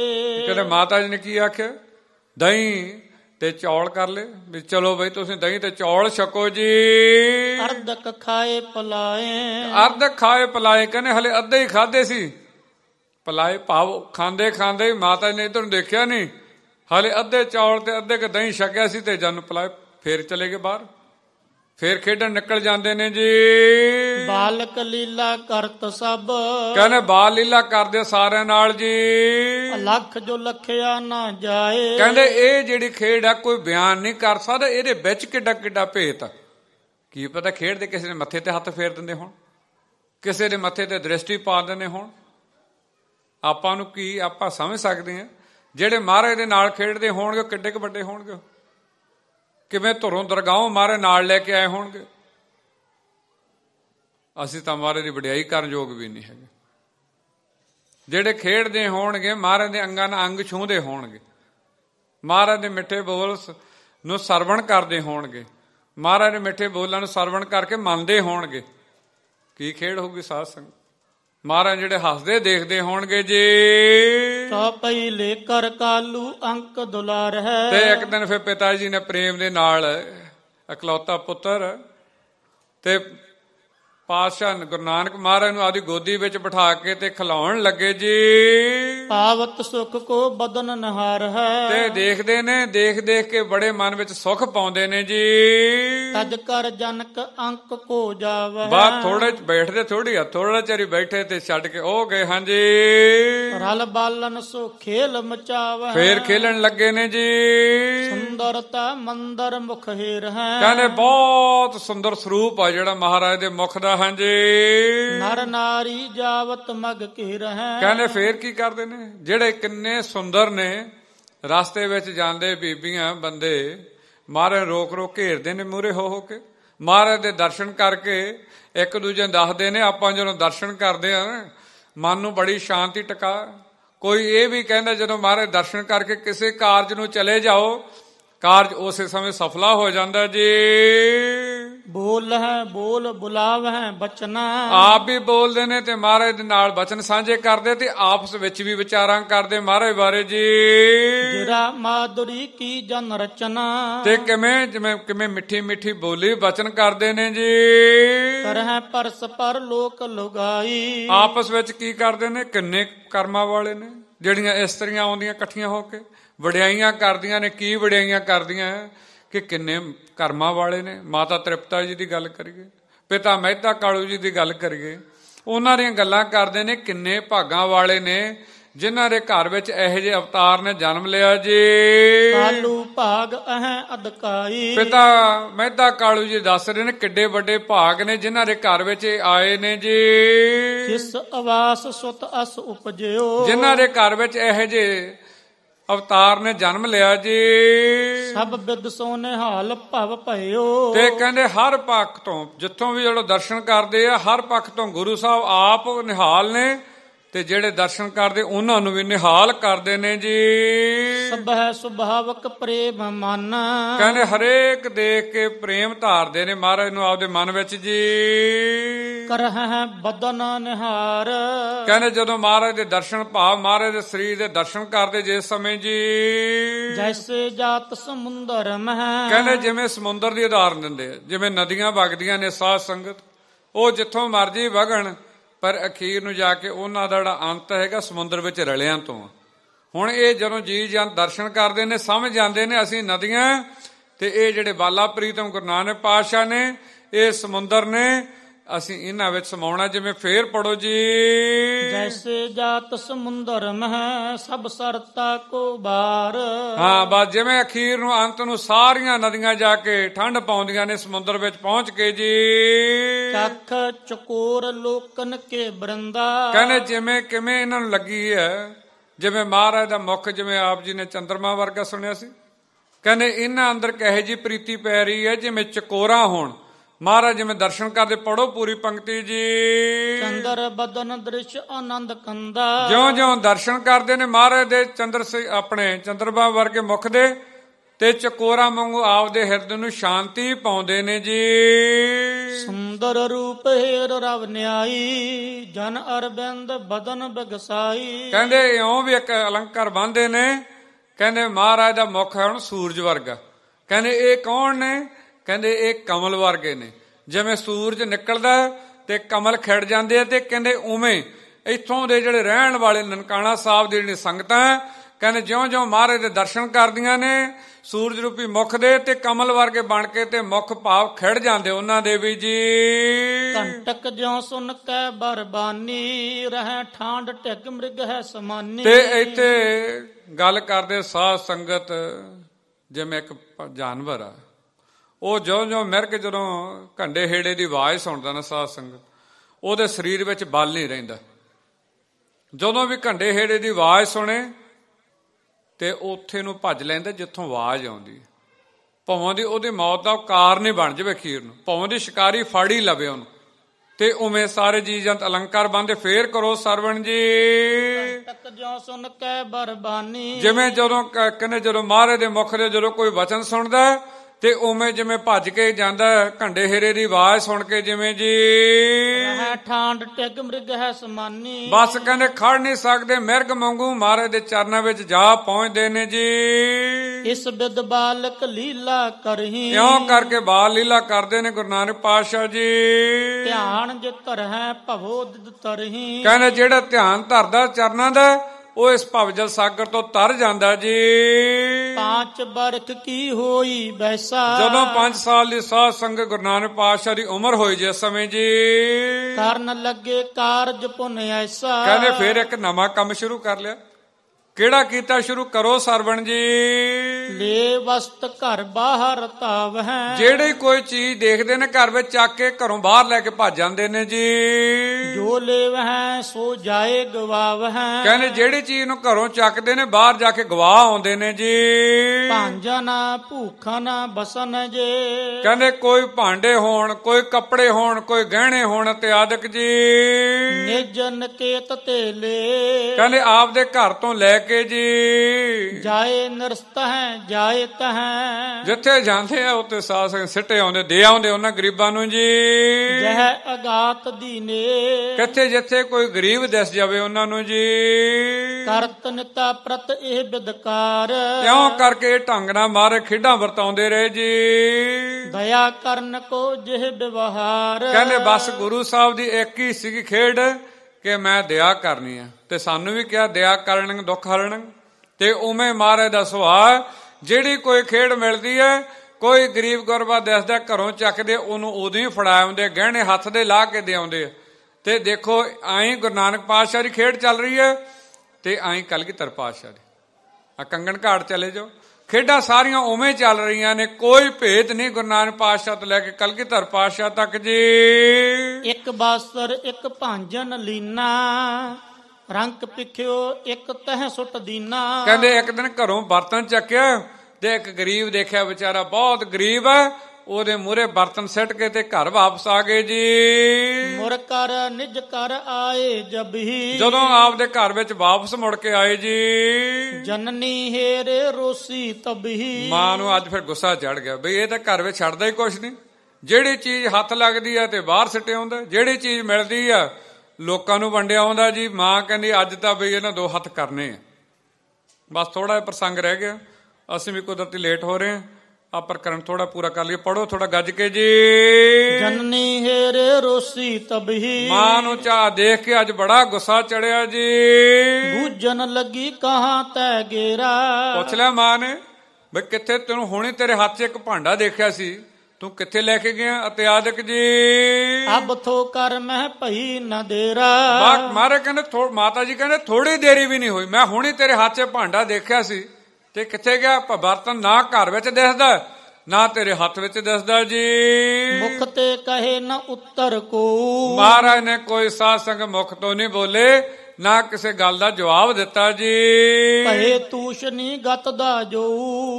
ਕਹਿੰਦੇ ਮਾਤਾ ਜੀ ਨੇ ਕੀ ਆਖਿਆ ਦਹੀਂ ਤੇ ਚੌਲ ਕਰ ਲੈ ਵੀ ਚਲੋ ਬਈ ਤੁਸੀਂ ਦਹੀਂ ਤੇ ਚੌਲ ਛਕੋ ਜੀ ਅਰਧਕ ਖਾਏ ਪਲਾਏ ਅਰਧਕ ਖਾਏ ਪਲਾਏ ਕਹਿੰਦੇ ਹਲੇ ਅੱਧੇ ਹੀ ਖਾਦੇ ਸੀ ਪਲਾਏ ਭਾਵ ਖਾਂਦੇ ਖਾਂਦੇ ਮਾਤਾ ਨੇ ਇਧਰ ਨੂੰ ਦੇਖਿਆ ਨਹੀਂ ਹਲੇ ਅੱਧੇ ਚੌਲ ਤੇ ਅੱਧੇ ਕ ਦਹੀਂ ਛਕਿਆ ਸੀ ਤੇ ਜਨ ਪਲਾਏ ਫੇਰ ਚਲੇ ਗਏ ਬਾਹਰ ਫੇਰ ਖੇਡਣ ਨਿਕਲ ਜਾਂਦੇ ਨੇ ਜੀ ਬਾਲਕ ਲੀਲਾ ਕਰਤ ਸਭ ਕਹਿੰਦੇ ਬਾਲ ਲੀਲਾ ਕਰਦੇ ਸਾਰਿਆਂ ਨਾਲ ਜੀ ਲੱਖ ਜੋ ਲਖਿਆ ਨਾ ਜਾਏ ਕਹਿੰਦੇ ਇਹ ਜਿਹੜੀ ਖੇਡ ਆ ਕੋਈ ਬਿਆਨ ਨਹੀਂ ਕਰ ਸਕਦਾ ਇਹਦੇ ਵਿੱਚ ਕਿੱਡਾ ਕਿੱਡਾ ਭੇਤ ਆ ਕੀ ਪਤਾ ਖੇਡ ਦੇ ਕਿਸੇ ਨੇ ਮੱਥੇ ਤੇ ਹੱਥ ਫੇਰ ਦਿੰਦੇ ਹੋਣ ਕਿਸੇ ਦੇ ਮੱਥੇ ਤੇ ਦ੍ਰਿਸ਼ਟੀ ਪਾ ਦਿੰਦੇ ਹੋਣ ਆਪਾਂ ਨੂੰ ਕੀ ਆਪਾਂ ਸਮਝ ਸਕਦੇ ਆ ਜਿਹੜੇ ਮਹਾਰਾਜ ਦੇ ਨਾਲ ਖੇਡਦੇ ਹੋਣਗੇ ਕਿੱਡੇ ਕ ਵੱਡੇ ਹੋਣਗੇ ਕਿਵੇਂ ਧਰੋਂ ਦਰਗਾਹੋਂ ਮਾਰੇ ਨਾਲ ਲੈ ਕੇ ਆਏ ਹੋਣਗੇ ਅਸੀਂ ਤਾਂ ਮਾਰੇ ਦੀ ਵਡਿਆਈ ਕਰਨ ਯੋਗ ਵੀ ਨਹੀਂ ਹੈਗੇ ਜਿਹੜੇ ਖੇਡਦੇ ਹੋਣਗੇ ਮਹਾਰਾਜ ਦੇ ਅੰਗਾਂ ਨਾਲ ਅੰਗ ਛੂੰਦੇ ਹੋਣਗੇ ਮਹਾਰਾਜ ਦੇ ਮਿੱਠੇ ਬੋਲ ਨੂੰ ਸਰਵਣ ਕਰਦੇ ਹੋਣਗੇ ਮਹਾਰਾਜ ਦੇ ਮਿੱਠੇ ਬੋਲਾਂ ਨੂੰ ਸਰਵਣ ਕਰਕੇ ਮੰਨਦੇ ਹੋਣਗੇ ਕੀ ਖੇਡ ਹੋਊਗੀ ਸਾਧ ਸੰਗਤ ਮਹਾਰਾਜ ਜਿਹੜੇ ਹੱਸਦੇ ਦੇਖਦੇ ਹੋਣਗੇ ਜੀ ਤਾਂ ਪਈ ਲੈ ਕਰ ਕਾਲੂ ਅੰਕ ਦੁਲਾਰ ਹੈ ਤੇ ਇੱਕ ਦਿਨ ਫਿਰ ਪਿਤਾ ਜੀ ਨੇ ਪ੍ਰੇਮ ਦੇ ਨਾਲ ਇਕਲੌਤਾ ਪੁੱਤਰ ਤੇ ਪਾਤਸ਼ਾਹ ਗੁਰੂ ਨਾਨਕ ਮਹਾਰਾਜ ਨੂੰ ਆਦੀ ਗੋਦੀ ਵਿੱਚ ਬਿਠਾ ਕੇ ਤੇ ਖਿਲਾਉਣ ਲੱਗੇ ਜੀ ਪਾਵਤ ਸੁਖ ਕੋ ਬਦਨ ਨਹਾਰ ਹੈ ਤੇ ਦੇਖਦੇ ਨੇ ਦੇਖ ਦੇਖ ਕੇ ਬੜੇ ਮਨ ਵਿੱਚ ਸੁਖ ਪਾਉਂਦੇ ਨੇ ਜੀ ਤਜ ਕਰ ਜਨਕ ਅੰਕ ਕੋ ਜਾਵੇ ਬਾ ਥੋੜੇ ਚ ਬੈਠਦੇ ਥੋੜੀ ਆ ਥੋੜਾ ਚਿਰ ਬੈਠੇ ਤੇ ਛੱਡ ਕੇ ਉਹ ਗਏ ਹਾਂ ਜੀ ਰਲ ਬਾਲਨ ਸੋ ਖੇਲ ਮਚਾਵੇ ਫੇਰ ਖੇਲਣ ਲੱਗੇ ਨੇ ਜੀ ਸੁੰਦਰਤਾ ਮੰਦਰ ਮੁਖ ਹੀਰ ਹੈ ਕਹਿੰਦੇ ਬਹੁਤ ਸੁੰਦਰ ਸਰੂਪ ਆ ਜਿਹੜਾ ਮਹਾਰਾਜ ਦੇ ਮੁਖ ਦਾ ਹਾਂਜੀ ਨਰ ਨਾਰੀ ਜਾਵਤ ਮਗ ਕੇ ਰਹੇ ਕਹਿੰਦੇ ਫੇਰ ਕੀ ਕਰਦੇ ਨੇ ਜਿਹੜੇ ਕਿੰਨੇ ਸੁੰਦਰ ਨੇ ਰਸਤੇ ਵਿੱਚ ਜਾਂਦੇ ਬੀਬੀਆਂ ਬੰਦੇ ਮਾਰੇ ਰੋਕ ਰੋਕ ਘੇਰਦੇ ਨੇ ਮੂਰੇ ਹੋ ਹੋ ਕੇ ਮਹਾਰਾਜ ਦੇ ਦਰਸ਼ਨ ਕਰਕੇ ਇੱਕ ਦੂਜੇ ਦੱਸਦੇ ਨੇ ਆਪਾਂ ਜਦੋਂ ਦਰਸ਼ਨ ਕਰਦੇ ਆ ਮਨ ਨੂੰ ਬੜੀ ਸ਼ਾਂਤੀ ਟਿਕਾ ਕੋਈ ਇਹ ਵੀ ਕਹਿੰਦਾ ਜਦੋਂ ਮਹਾਰਾਜ ਦਰਸ਼ਨ ਕਰਕੇ ਕਿਸੇ ਕਾਰਜ ਨੂੰ ਚਲੇ ਜਾਓ ਕਾਰਜ ਉਸੇ ਸਮੇਂ ਸਫਲਾ ਹੋ ਜਾਂਦਾ ਜੀ ਬੋਲ ਹੈ ਬੋਲ ਬੁਲਾਵ ਹੈ ਬਚਨਾ ਆਪ ਵੀ ਬੋਲਦੇ ਨੇ ਤੇ ਮਹਾਰਾਜ ਦੇ ਨਾਲ ਬਚਨ ਸਾਂਝੇ ਕਰਦੇ ਤੇ ਆਪਸ ਵਿੱਚ ਵੀ ਵਿਚਾਰਾਂ ਕਰਦੇ ਮਹਾਰਾਜ ਬਾਰੇ ਜੀ ਜਿਹੜਾ ਮਾਧੁਰੀ ਕੀ ਜਨ ਰਚਨਾ ਤੇ ਕਿਵੇਂ ਜਿਵੇਂ ਕਿਵੇਂ ਮਿੱਠੀ ਮਿੱਠੀ ਬੋਲੀ ਬਚਨ ਕਰਦੇ ਨੇ ਜੀ ਕਰਹਿ ਪਰਸ ਪਰ ਲੋਕ ਲੁਗਾਈ ਆਪਸ ਵਿੱਚ ਕੀ ਕਰਦੇ ਨੇ ਕਿੰਨੇ ਕਰਮਾ ਵਾਲੇ ਨੇ ਜਿਹੜੀਆਂ ਇਸਤਰੀਆਂ ਆਉਂਦੀਆਂ ਇਕੱਠੀਆਂ ਹੋ ਕੇ ਵਡਿਆਈਆਂ ਕਰਦੀਆਂ ਨੇ ਕੀ ਵਡਿਆਈਆਂ ਕਰਦੀਆਂ ਹੈ ਕਿ ਕਿੰਨੇ ਕਰਮਾਂ ਵਾਲੇ ਨੇ ਮਾਤਾ ਤ੍ਰਿਪਤਾ ਜੀ ਦੀ ਗੱਲ ਕਰੀਏ ਪਿਤਾ ਮਹਿਤਾ ਕਾਲੂ ਜੀ ਦੀ ਗੱਲ ਕਰੀਏ ਉਹਨਾਂ ਦੀਆਂ ਗੱਲਾਂ ਕਰਦੇ ਨੇ ਕਿੰਨੇ ਭਾਗਾਂ ਵਾਲੇ ਨੇ ਜਿਨ੍ਹਾਂ ਦੇ ਘਰ ਵਿੱਚ ਇਹੋ ਜਿਹੇ ਅਵਤਾਰ ਨੇ ਜਨਮ ਲਿਆ ਜੀ ਕਾਲੂ ਭਾਗ ਅਹੈ ਅਦਕਾਈ ਪਿਤਾ ਮਹਿਤਾ ਕਾਲੂ ਜੀ ਦੱਸ ਰਹੇ ਨੇ ਕਿੱਡੇ ਵੱਡੇ ਭਾਗ ਨੇ ਜਿਨ੍ਹਾਂ ਦੇ ਘਰ ਵਿੱਚ ਆਏ ਨੇ ਜੀ ਜਿਸ ਆਵਾਸ ਸੁਤ ਅਸ ਉਪਜਿਓ ਜਿਨ੍ਹਾਂ ਦੇ ਘਰ ਵਿੱਚ ਇਹੋ ਜਿਹੇ ਅਵਤਾਰ ਨੇ ਜਨਮ ਲਿਆ ਜੀ ਸਭ ਬਿਦ ਸੋ ਨਿਹਾਲ ਭਵ ਭਇਓ ਤੇ ਕਹਿੰਦੇ ਹਰ ਪੱਖ ਤੋਂ ਜਿੱਥੋਂ ਵੀ ਜਿਹੜਾ ਦਰਸ਼ਨ ਕਰਦੇ ਆ ਹਰ ਪੱਖ ਤੋਂ ਗੁਰੂ ਸਾਹਿਬ ਆਪ ਨਿਹਾਲ ਨੇ ਤੇ ਜਿਹੜੇ ਦਰਸ਼ਨ ਕਰਦੇ ਉਹਨਾਂ ਨੂੰ ਵੀ ਨਿਹਾਲ ਕਰਦੇ ਨੇ ਜੀ ਹੈ ਸੁਭਾਵਕ ਪ੍ਰੇਮ ਮਨ ਕਹਿੰਦੇ ਹਰੇਕ ਦੇਖ ਕੇ ਪ੍ਰੇਮ ਧਾਰਦੇ ਨੇ ਮਹਾਰਾਜ ਨੂੰ ਆਪਦੇ ਮਨ ਵਿੱਚ ਜੀ ਕਰਹਿ ਬਦਨ ਨਿਹਾਰ ਕਹਿੰਦੇ ਜਦੋਂ ਮਹਾਰਾਜ ਦੇ ਦਰਸ਼ਨ ਭਾਵ ਮਹਾਰਾਜ ਦੇ ਸਰੀਰ ਦੇ ਦਰਸ਼ਨ ਕਰਦੇ ਜਿਸ ਸਮੇਂ ਜੀ ਜੈਸੇ ਜਾਤ ਸਮੁੰਦਰ ਮਹਿ ਕਹਿੰਦੇ ਜਿਵੇਂ ਸਮੁੰਦਰ ਦੀ ਉਦਾਹਰਨ ਦਿੰਦੇ ਜਿਵੇਂ ਨਦੀਆਂ ਵਗਦੀਆਂ ਨੇ ਸਾਧ ਸੰਗਤ ਉਹ ਜਿੱਥੋਂ ਮਰਜੀ ਵਗਣ ਪਰ ਅਖੀਰ ਨੂੰ ਜਾ ਕੇ ਉਹਨਾਂ ਦਾ ਜਿਹੜਾ ਅੰਤ ਹੈਗਾ ਸਮੁੰਦਰ ਵਿੱਚ ਰਲਿਆਂ ਤੋਂ ਹੁਣ ਇਹ ਜਦੋਂ ਜੀ ਜਨ ਦਰਸ਼ਨ ਕਰਦੇ ਨੇ ਸਮਝ ਜਾਂਦੇ ਨੇ ਅਸੀਂ ਨਦੀਆਂ ਤੇ ਇਹ ਜਿਹੜੇ ਬਾਲਾ ਪ੍ਰੀਤਮ ਗੁਰੂ ਨਾਨਕ ਪਾਤਸ਼ਾਹ ਨੇ ਇਹ ਸਮੁੰਦਰ ਨੇ ਅਸੀਂ ਇਹਨਾਂ ਵਿੱਚ ਸਮਾਉਣਾ ਜਿਵੇਂ ਫੇਰ ਪੜੋ ਜੀ ਜੈਸੇ ਜਾਤ ਸਮੁੰਦਰ ਮਹਿ ਸਭ ਸਰਤਾ ਕੋ ਬਾਰ ਹਾਂ ਬਸ ਜਿਵੇਂ ਅਖੀਰ ਨੂੰ ਅੰਤ ਨੂੰ ਸਾਰੀਆਂ ਨਦੀਆਂ ਜਾ ਕੇ ਠੰਡ ਪਾਉਂਦੀਆਂ ਨੇ ਸਮੁੰਦਰ ਵਿੱਚ ਪਹੁੰਚ ਕੇ ਜੀ ਚੱਖ ਚਕੋਰ ਲੋਕਨ ਕੇ ਬਰੰਦਾ ਕਹਿੰਦੇ ਜਿਵੇਂ ਕਿਵੇਂ ਇਹਨਾਂ ਨੂੰ ਲੱਗੀ ਹੈ ਜਿਵੇਂ ਮਹਾਰਾਜ ਦਾ ਮੁਖ ਜਿਵੇਂ ਆਪ ਜੀ ਨੇ ਚੰਦਰਮਾ ਵਰਗਾ ਸੁਣਿਆ ਸੀ ਕਹਿੰਦੇ ਇਹਨਾਂ ਅੰਦਰ ਕਹੇ ਜੀ ਪ੍ਰੀਤੀ ਪੈ ਰਹੀ ਹੈ ਜਿਵੇਂ ਚਕੋਰਾ ਹੋਣ ਮਹਾਰਾਜ ਜਿਵੇਂ ਦਰਸ਼ਨ ਕਰਦੇ ਪੜੋ ਪੂਰੀ ਪੰਕਤੀ ਜੀ ਚੰਦਰ ਬਦਨ ਦ੍ਰਿਸ਼ ਆਨੰਦ ਕੰਦਾ ਜਿਉਂ ਜਿਉਂ ਦਰਸ਼ਨ ਕਰਦੇ ਨੇ ਮਹਾਰਾਜ ਦੇ ਚੰਦਰ ਆਪਣੇ ਚੰਦਰਬਾ ਵਰਗੇ ਮੁਖ ਦੇ ਤੇ ਚਕੋਰਾ ਵਾਂਗੂ ਆਪਦੇ ਹਿਰਦੇ ਨੂੰ ਸ਼ਾਂਤੀ ਪਾਉਂਦੇ ਨੇ ਜੀ ਸੁੰਦਰ ਰੂਪ ਹੀਰ ਰਵ ਨਿਆਈ ਜਨ ਅਰਬਿੰਦ ਬਦਨ ਬਗਸਾਈ ਕਹਿੰਦੇ ਇਉਂ ਵੀ ਇੱਕ ਅਲੰਕਾਰ ਬੰਦੇ ਨੇ ਕਹਿੰਦੇ ਮਹਾਰਾਜ ਦਾ ਮੁਖ ਹੈ ਹੁਣ ਸੂਰਜ ਵਰਗਾ ਕਹਿੰਦੇ ਇਹ ਕੌਣ ਨੇ ਕਹਿੰਦੇ ਇਹ ਕਮਲ ਵਰਗੇ ਨੇ ਜਿਵੇਂ ਸੂਰਜ ਨਿਕਲਦਾ ਤੇ ਕਮਲ ਖਿੜ ਜਾਂਦੇ ਆ ਤੇ ਕਹਿੰਦੇ ਉਵੇਂ ਇੱਥੋਂ ਦੇ ਜਿਹੜੇ ਰਹਿਣ ਵਾਲੇ ਨਨਕਾਣਾ ਸਾਹਿਬ ਦੇ ਜਿਹੜੇ ਸੰਗਤਾਂ ਕਹਿੰਦੇ ਜਿਉਂ-ਜਿਉਂ ਮਹਾਰਾਜ ਦੇ ਦਰਸ਼ਨ ਕਰਦੀਆਂ ਨੇ ਸੂਰਜ ਰੂਪੀ ਮੁਖ ਦੇ ਤੇ ਕਮਲ ਵਰਗੇ ਬਣ ਕੇ ਤੇ ਮੁਖ ਭਾਵ ਖਿੜ ਜਾਂਦੇ ਉਹਨਾਂ ਦੇ ਵੀ ਜੀ ਕੰਟਕ ਜਿਉਂ ਸੁਨ ਕੈ ਬਰਬਾਨੀ ਰਹਿ ਠਾਂਡ ਟਿਕ ਮ੍ਰਿਗ ਹੈ ਸਮਾਨੀ ਤੇ ਇੱਥੇ ਗੱਲ ਕਰਦੇ ਸਾਧ ਸੰਗਤ ਜਿਵੇਂ ਇੱਕ ਜਾਨਵਰ ਆ ਉਹ ਜਿਉਂ-ਜਿਉਂ ਮਿਰਗ ਜਦੋਂ ਘੰਡੇ ਹੇੜੇ ਦੀ ਆਵਾਜ਼ ਸੁਣਦਾ ਨਾ ਸਾਧ ਸੰਗਤ ਉਹਦੇ ਸਰੀਰ ਵਿੱਚ ਬਲ ਨਹੀਂ ਰਹਿੰਦਾ ਜਦੋਂ ਵੀ ਘੰਡੇ ਹੇੜੇ ਦੀ ਆਵਾਜ਼ ਸੁਣੇ ਤੇ ਉੱਥੇ ਨੂੰ ਭੱਜ ਲੈਂਦਾ ਜਿੱਥੋਂ ਆਵਾਜ਼ ਆਉਂਦੀ ਭਵਾਂ ਦੀ ਉਹਦੀ ਮੌਤ ਦਾ ਕਾਰਨ ਹੀ ਬਣ ਜਾਵੇ ਖੀਰ ਨੂੰ ਭਵਾਂ ਦੀ ਸ਼ਿਕਾਰੀ ਫੜ ਹੀ ਲਵੇ ਉਹਨੂੰ ਤੇ ਉਵੇਂ ਸਾਰੇ ਜੀ ਜੰਤ ਅਲੰਕਾਰ ਬੰਦੇ ਫੇਰ ਕਰੋ ਸਰਵਣ ਜੀ ਤੱਕ ਜਿਉ ਸੁਣ ਕੇ ਬਰਬਾਨੀ ਜਿਵੇਂ ਜਦੋਂ ਕਹਿੰਦੇ ਜਦੋਂ ਮਾਰੇ ਦੇ ਮੁਖ ਦੇ ਜਦੋਂ ਕੋਈ ਵਚਨ ਸੁਣਦਾ ਤੇ ਉਵੇਂ ਜਿਵੇਂ ਭੱਜ ਕੇ ਜਾਂਦਾ ਘੰਡੇ ਹੀਰੇ ਦੀ ਆਵਾਜ਼ ਸੁਣ ਕੇ ਜਿਵੇਂ ਜੀ ਹੈ ਠਾਂਡ ਟਿਕ ਮਿਰਗ ਹੈ ਸਮਾਨੀ ਬਸ ਕਹਿੰਦੇ ਖੜ ਨਹੀਂ ਸਕਦੇ ਮਿਰਗ ਮੰਗੂ ਮਾਰੇ ਦੇ ਚਰਨਾਂ ਵਿੱਚ ਜਾ ਪਹੁੰਚਦੇ ਨੇ ਜੀ ਇਸ ਬਿਦ ਬਾਲਕ ਲੀਲਾ ਕਰਹੀ ਕਿਉਂ ਕਰਕੇ ਬਾਲ ਲੀਲਾ ਕਰਦੇ ਨੇ ਗੁਰੂ ਨਾਨਕ ਪਾਤਸ਼ਾਹ ਜੀ ਧਿਆਨ ਜੇ ਧਰ ਹੈ ਭਵੋ ਦਿਦ ਤਰਹੀ ਕਹਿੰਦੇ ਜਿਹੜਾ ਧਿਆਨ ਧਰਦਾ ਚਰਨਾਂ ਦਾ ਉਹ ਇਸ ਭਵਜਲ ਸਾਗਰ ਤੋਂ ਤਰ ਜਾਂਦਾ ਜੀ ਪੰਜ ਬਰਖ ਕੀ ਹੋਈ ਬੈਸਾ ਜਦੋਂ 5 ਸਾਲ ਦੀ ਸਾਧ ਸੰਗ ਗੁਰੂ ਨਾਨਕ ਪਾਤਸ਼ਾਹ ਦੀ ਉਮਰ ਹੋਈ ਜਿਸ ਸਮੇਂ ਜੀ ਕਰਨ ਲੱਗੇ ਕਾਰਜ ਪੁੰਨ ਐਸਾ ਕਹਿੰਦੇ ਫਿਰ ਇੱਕ ਨਵਾਂ ਕੰਮ ਸ਼ੁਰੂ ਕਰ ਲਿਆ ਕਿਹੜਾ ਕੀਤਾ ਸ਼ੁਰੂ ਕਰੋ ਸਰਵਣ ਜੀ ਲੈ ਵਸਤ ਘਰ ਬਾਹਰ ਤਾਵ ਹੈ ਜਿਹੜੇ ਕੋਈ ਚੀਜ਼ ਦੇਖਦੇ ਨੇ ਘਰ ਵਿੱਚ ਚੱਕ ਕੇ ਘਰੋਂ ਬਾਹਰ ਲੈ ਕੇ ਭੱਜ ਜਾਂਦੇ ਨੇ ਜੀ ਜੋ ਲੇਵ ਹੈ ਸੋ ਜਾਏ ਗਵਾਵ ਹੈ ਕਹਿੰਦੇ ਜਿਹੜੀ ਚੀਜ਼ ਨੂੰ ਘਰੋਂ ਚੱਕਦੇ ਨੇ ਬਾਹਰ ਜਾ ਕੇ ਗਵਾਹ ਆਉਂਦੇ ਨੇ ਜੀ ਭਾਂਜਾ ਨਾ ਭੂਖਾ ਨਾ ਬਸਨ ਜੇ ਕਹਿੰਦੇ ਕੋਈ ਭਾਂਡੇ ਹੋਣ ਕੋਈ ਕੱਪੜੇ ਹੋਣ ਕੋਈ ਗਹਿਣੇ ਹੋਣ ਤੇ ਆਦਿਕ ਜੀ ਨਿਜਨ ਕੇਤ ਤੇਲੇ ਕਹਿੰਦੇ ਆਪਦੇ ਘਰ ਤੋਂ ਲੈ ਕੇ ਜੀ ਜਾਏ ਨਰਸਤ ਹੈ ਜਾਏ ਤਹ ਜਿੱਥੇ ਜਾਂਦੇ ਆ ਉੱਤੇ ਸਾਧ ਸੰਗ ਸਿੱਟੇ ਆਉਂਦੇ ਦੇ ਆਉਂਦੇ ਉਹਨਾਂ ਗਰੀਬਾਂ ਨੂੰ ਜੀ ਜਹ ਅਗਾਤ ਦੀਨੇ ਕਿੱਥੇ ਜਿੱਥੇ ਕੋਈ ਗਰੀਬ ਦਿਸ ਜਾਵੇ ਉਹਨਾਂ ਨੂੰ ਜੀ ਕਰਤਨਤਾ ਪ੍ਰਤ ਇਹ ਵਿਦਕਾਰ ਕਿਉਂ ਕਰਕੇ ਢੰਗ ਨਾਲ ਮਾਰ ਖੇਡਾਂ ਵਰਤਾਉਂਦੇ ਰਹੇ ਜੀ ਦਇਆ ਕਰਨ ਕੋ ਜਿਹ ਵਿਵਹਾਰ ਕਹਿੰਦੇ ਬਸ ਗੁਰੂ ਸਾਹਿਬ ਦੀ ਇੱਕ ਹੀ ਸੀਗੀ ਖੇਡ ਕਿ ਮੈਂ ਦਇਆ ਕਰਨੀ ਆ ਤੇ ਸਾਨੂੰ ਵੀ ਕਿਹਾ ਦਇਆ ਕਰਨ ਦੁੱਖ ਹਰਨ ਤੇ ਉਵੇਂ ਮਹਾਰਾਜ ਦਾ ਸੁਭਾਅ ਜਿਹੜੀ ਕੋਈ ਖੇਡ ਮਿਲਦੀ ਹੈ ਕੋਈ ਗਰੀਬ ਗੁਰਬਾ ਦੱਸਦਾ ਘਰੋਂ ਚੱਕਦੇ ਉਹਨੂੰ ਉਦੋਂ ਹੀ ਫੜਾ ਆਉਂਦੇ ਗਹਿਣੇ ਹੱਥ ਦੇ ਲਾ ਕੇ ਦੇ ਆਉਂਦੇ ਤੇ ਦੇਖੋ ਐਂ ਗੁਰੂ ਨਾਨਕ ਪਾਤਸ਼ਾਹ ਦੀ ਖੇਡ ਚੱਲ ਰਹੀ ਹੈ ਤੇ ਐਂ ਕਲਗੀਧਰ ਪਾਤਸ਼ਾਹ ਦੀ ਆ ਕੰਗਣ ਘਾਟ ਚਲੇ ਜਾਓ ਖੇਡਾਂ ਸਾਰੀਆਂ ਉਵੇਂ ਚੱਲ ਰਹੀਆਂ ਨੇ ਕੋਈ ਭੇਦ ਨਹੀਂ ਗੁਰੂ ਨਾਨਕ ਪਾਤਸ਼ਾਹ ਤੋਂ ਲੈ ਕੇ ਕਲਗੀਧਰ ਪਾਤਸ਼ਾਹ ਤੱਕ ਜੀ ਇੱਕ ਬਾਸਰ ਇੱਕ ਭਾਂਜਨ ਲੀਨਾ ਰੰਗ ਪਿਖਿਓ ਇੱਕ ਤਹ ਸੁੱਟ ਦੀਨਾ ਕਹਿੰਦੇ ਇੱਕ ਦਿਨ ਘਰੋਂ ਬਰਤਨ ਚੱਕਿਆ ਤੇ ਇੱਕ ਗਰੀਬ ਦੇਖਿਆ ਵਿਚਾਰਾ ਬਹੁਤ ਗਰੀਬ ਹੈ ਉਹਦੇ ਮੂਰੇ ਬਰਤਨ ਸਿੱਟ ਕੇ ਤੇ ਘਰ ਵਾਪਸ ਆ ਗਏ ਜੀ ਮੁਰ ਕਰ ਨਿਜ ਕਰ ਆਏ ਜਬਹੀ ਜਦੋਂ ਆਪਦੇ ਘਰ ਵਿੱਚ ਵਾਪਸ ਮੁੜ ਕੇ ਆਏ ਜੀ ਜਨਨੀ ਹੇਰੇ ਰੋਸੀ ਤਬਹੀ ਮਾਂ ਨੂੰ ਅੱਜ ਫਿਰ ਗੁੱਸਾ ਚੜ ਗਿਆ ਬਈ ਇਹ ਤਾਂ ਘਰ ਵਿੱਚ ਛੱਡਦਾ ਹੀ ਕੁਛ ਨਹੀਂ ਜਿਹੜੀ ਚੀਜ਼ ਹੱਥ ਲੱਗਦੀ ਆ ਤੇ ਬਾਹਰ ਸਿੱਟੇ ਆਉਂਦਾ ਜਿਹੜੀ ਚੀਜ਼ ਮਿਲਦੀ ਆ ਲੋਕਾਂ ਨੂੰ ਵੰਡਿਆ ਆਉਂਦਾ ਜੀ ਮਾਂ ਕਹਿੰਦੀ ਅੱਜ ਤਾਂ ਬਈ ਇਹਨਾਂ ਦੋ ਹੱਥ ਕਰਨੇ ਆ ਬਸ ਥੋੜਾ ਜਿਹਾ ਪ੍ਰਸੰਗ ਰਹਿ ਗਿਆ ਅਸੀਂ ਵੀ ਕੁਦਰਤੀ ਲੇਟ ਹੋ ਰਹੇ ਹਾਂ ਆ ਪ੍ਰਕਰਨ ਥੋੜਾ ਪੂਰਾ ਕਰ ਲਈਏ ਪੜੋ ਥੋੜਾ ਗੱਜ ਕੇ ਜੀ ਜਨਨੀ ਹੇਰੇ ਰੋਸੀ ਤਬਹੀ ਮਾਂ ਨੂੰ ਚਾ ਦੇਖ ਕੇ ਅੱਜ ਬੜਾ ਗੁੱਸਾ ਚੜਿਆ ਜੀ ਬੁੱਝਣ ਲੱਗੀ ਕਹਾਂ ਤੈ ਗੇਰਾ ਪੁੱਛ ਲਿਆ ਮਾਂ ਨੇ ਬਈ ਕਿੱਥੇ ਤੈਨੂੰ ਹੁਣੇ ਤੇਰੇ ਹੱਥ 'ਚ ਇੱਕ ਭਾਂਡਾ ਦੇਖਿਆ ਸੀ ਤੂੰ ਕਿੱਥੇ ਲੈ ਕੇ ਗਿਆ ਅਤਿਆਦਕ ਜੀ ਅਬ ਥੋ ਕਰ ਮੈਂ ਭਈ ਨਾ ਦੇਰਾ ਬਾਕ ਮਾਰੇ ਕਹਿੰਦੇ ਮਾਤਾ ਜੀ ਕਹਿੰਦੇ ਥੋੜੀ ਦੇਰੀ ਵੀ ਨਹੀਂ ਹੋਈ ਮੈਂ ਹੁਣੇ ਤੇਰੇ ਹੱਥ 'ਚ ਭਾਂਡਾ ਦੇਖਿਆ ਸੀ ਤੇ ਕਿੱਥੇ ਗਿਆ ਭਵਰਤਨ ਨਾ ਘਰ ਵਿੱਚ ਦਿਸਦਾ ਨਾ ਤੇਰੇ ਹੱਥ ਵਿੱਚ ਦਿਸਦਾ ਜੀ ਮੁਖ ਤੇ ਕਹੇ ਨਾ ਉੱਤਰ ਕੋ ਮਹਾਰਾਜ ਨੇ ਕੋਈ ਸਾਧ ਸੰਗ ਮੁਖ ਤੋਂ ਨਹੀਂ ਬੋਲੇ ਨਾ ਕਿਸੇ ਗੱਲ ਦਾ ਜਵਾਬ ਦਿੱਤਾ ਜੀ ਭਏ ਤੂਸ਼ ਨਹੀਂ ਗਤ ਦਾ ਜੋ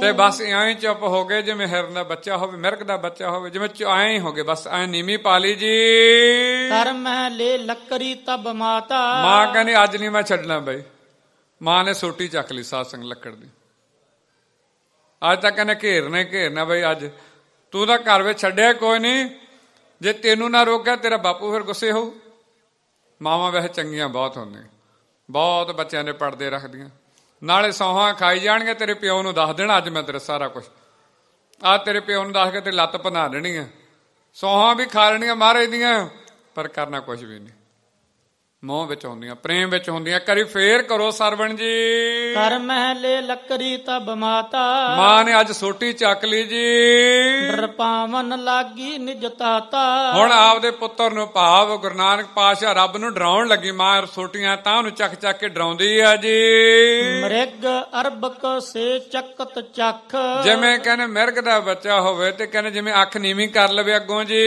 ਤੇ ਬਸ ਐਂ ਚੁੱਪ ਹੋ ਗਏ ਜਿਵੇਂ ਹਿਰਨ ਦਾ ਬੱਚਾ ਹੋਵੇ ਮਿਰਗ ਦਾ ਬੱਚਾ ਹੋਵੇ ਜਿਵੇਂ ਐਂ ਹੋ ਗਏ ਬਸ ਐਂ ਨੀਮੀ ਪਾਲੀ ਜੀ ਕਰਮ ਲੈ ਲੱਕਰੀ ਤਬ ਮਾਤਾ ਮਾਂ ਕਹਿੰਦੀ ਅੱਜ ਨਹੀਂ ਮੈਂ ਛੱਡਣਾ ਬਈ ਮਾਂ ਨੇ ਸੋਟੀ ਚੱਕ ਲਈ ਸਾਧ ਸੰਗ ਲੱਕੜ ਦੀ ਅੱਜ ਤੱਕ ਇਹਨੇ ਘੇਰਨੇ ਘੇਰਨਾ ਬਈ ਅੱਜ ਤੂੰ ਤਾਂ ਘਰ ਵਿੱਚ ਛੱਡਿਆ ਕੋਈ ਨਹੀਂ ਜੇ ਤੈਨੂੰ ਨਾ ਰੋਕਿਆ ਤੇਰਾ ਬਾਪੂ ਫਿਰ ਗੁੱਸੇ ਹੋਊ ਮਾਵਾਂ ਵੈਸੇ ਚੰਗੀਆਂ ਬਹੁਤ ਹੁੰਦੀਆਂ ਬਹੁਤ ਬੱਚਿਆਂ ਦੇ ਪੜਦੇ ਰੱਖਦੀਆਂ ਨਾਲੇ ਸੌਹਾਂ ਖਾਈ ਜਾਣਗੇ ਤੇਰੇ ਪਿਓ ਨੂੰ ਦੱਸ ਦੇਣਾ ਅੱਜ ਮੈਂ ਤੇਰਾ ਸਾਰਾ ਕੁਝ ਆ ਤੇਰੇ ਪਿਓ ਨੂੰ ਦੱਸ ਕੇ ਤੇ ਲੱਤ ਪਨਾ ਦੇਣੀ ਆ ਸੌਹਾਂ ਵੀ ਖਾ ਲੈਣੀਆਂ ਮਹਾਰਾਜ ਦੀਆਂ ਪਰ ਕਰਨਾ ਕੁਝ ਵੀ ਨਹੀਂ ਮੋਹ ਵਿੱਚ ਹੁੰਦੀਆਂ ਪ੍ਰੇਮ ਵਿੱਚ ਹੁੰਦੀਆਂ ਕਰੀ ਫੇਰ ਕਰੋ ਸਰਵਣ ਜੀ ਕਰ ਮਹਿਲੇ ਲੱਕਰੀ ਤਬ ਮਾਤਾ ਮਾਂ ਨੇ ਅੱਜ ਸੋਟੀ ਚੱਕ ਲਈ ਜੀ ਡਰਪਾਵਨ ਲਾਗੀ ਨਿਜ ਤਾਤਾ ਹੁਣ ਆਪਦੇ ਪੁੱਤਰ ਨੂੰ ਭਾਵ ਗੁਰੂ ਨਾਨਕ ਪਾਸ਼ਾ ਰੱਬ ਨੂੰ ਡਰਾਉਣ ਲੱਗੀ ਮਾਂ ਸੋਟੀਆਂ ਤਾਂ ਉਹਨੂੰ ਚੱਕ ਚੱਕ ਕੇ ਡਰਾਉਂਦੀ ਆ ਜੀ ਮ੍ਰਿਗ ਅਰਬਕ ਸੇ ਚੱਕਤ ਚੱਖ ਜਿਵੇਂ ਕਹਿੰਦੇ ਮਿਰਗ ਦਾ ਬੱਚਾ ਹੋਵੇ ਤੇ ਕਹਿੰਦੇ ਜਿਵੇਂ ਅੱਖ ਨੀਵੀਂ ਕਰ ਲਵੇ ਅੱਗੋਂ ਜੀ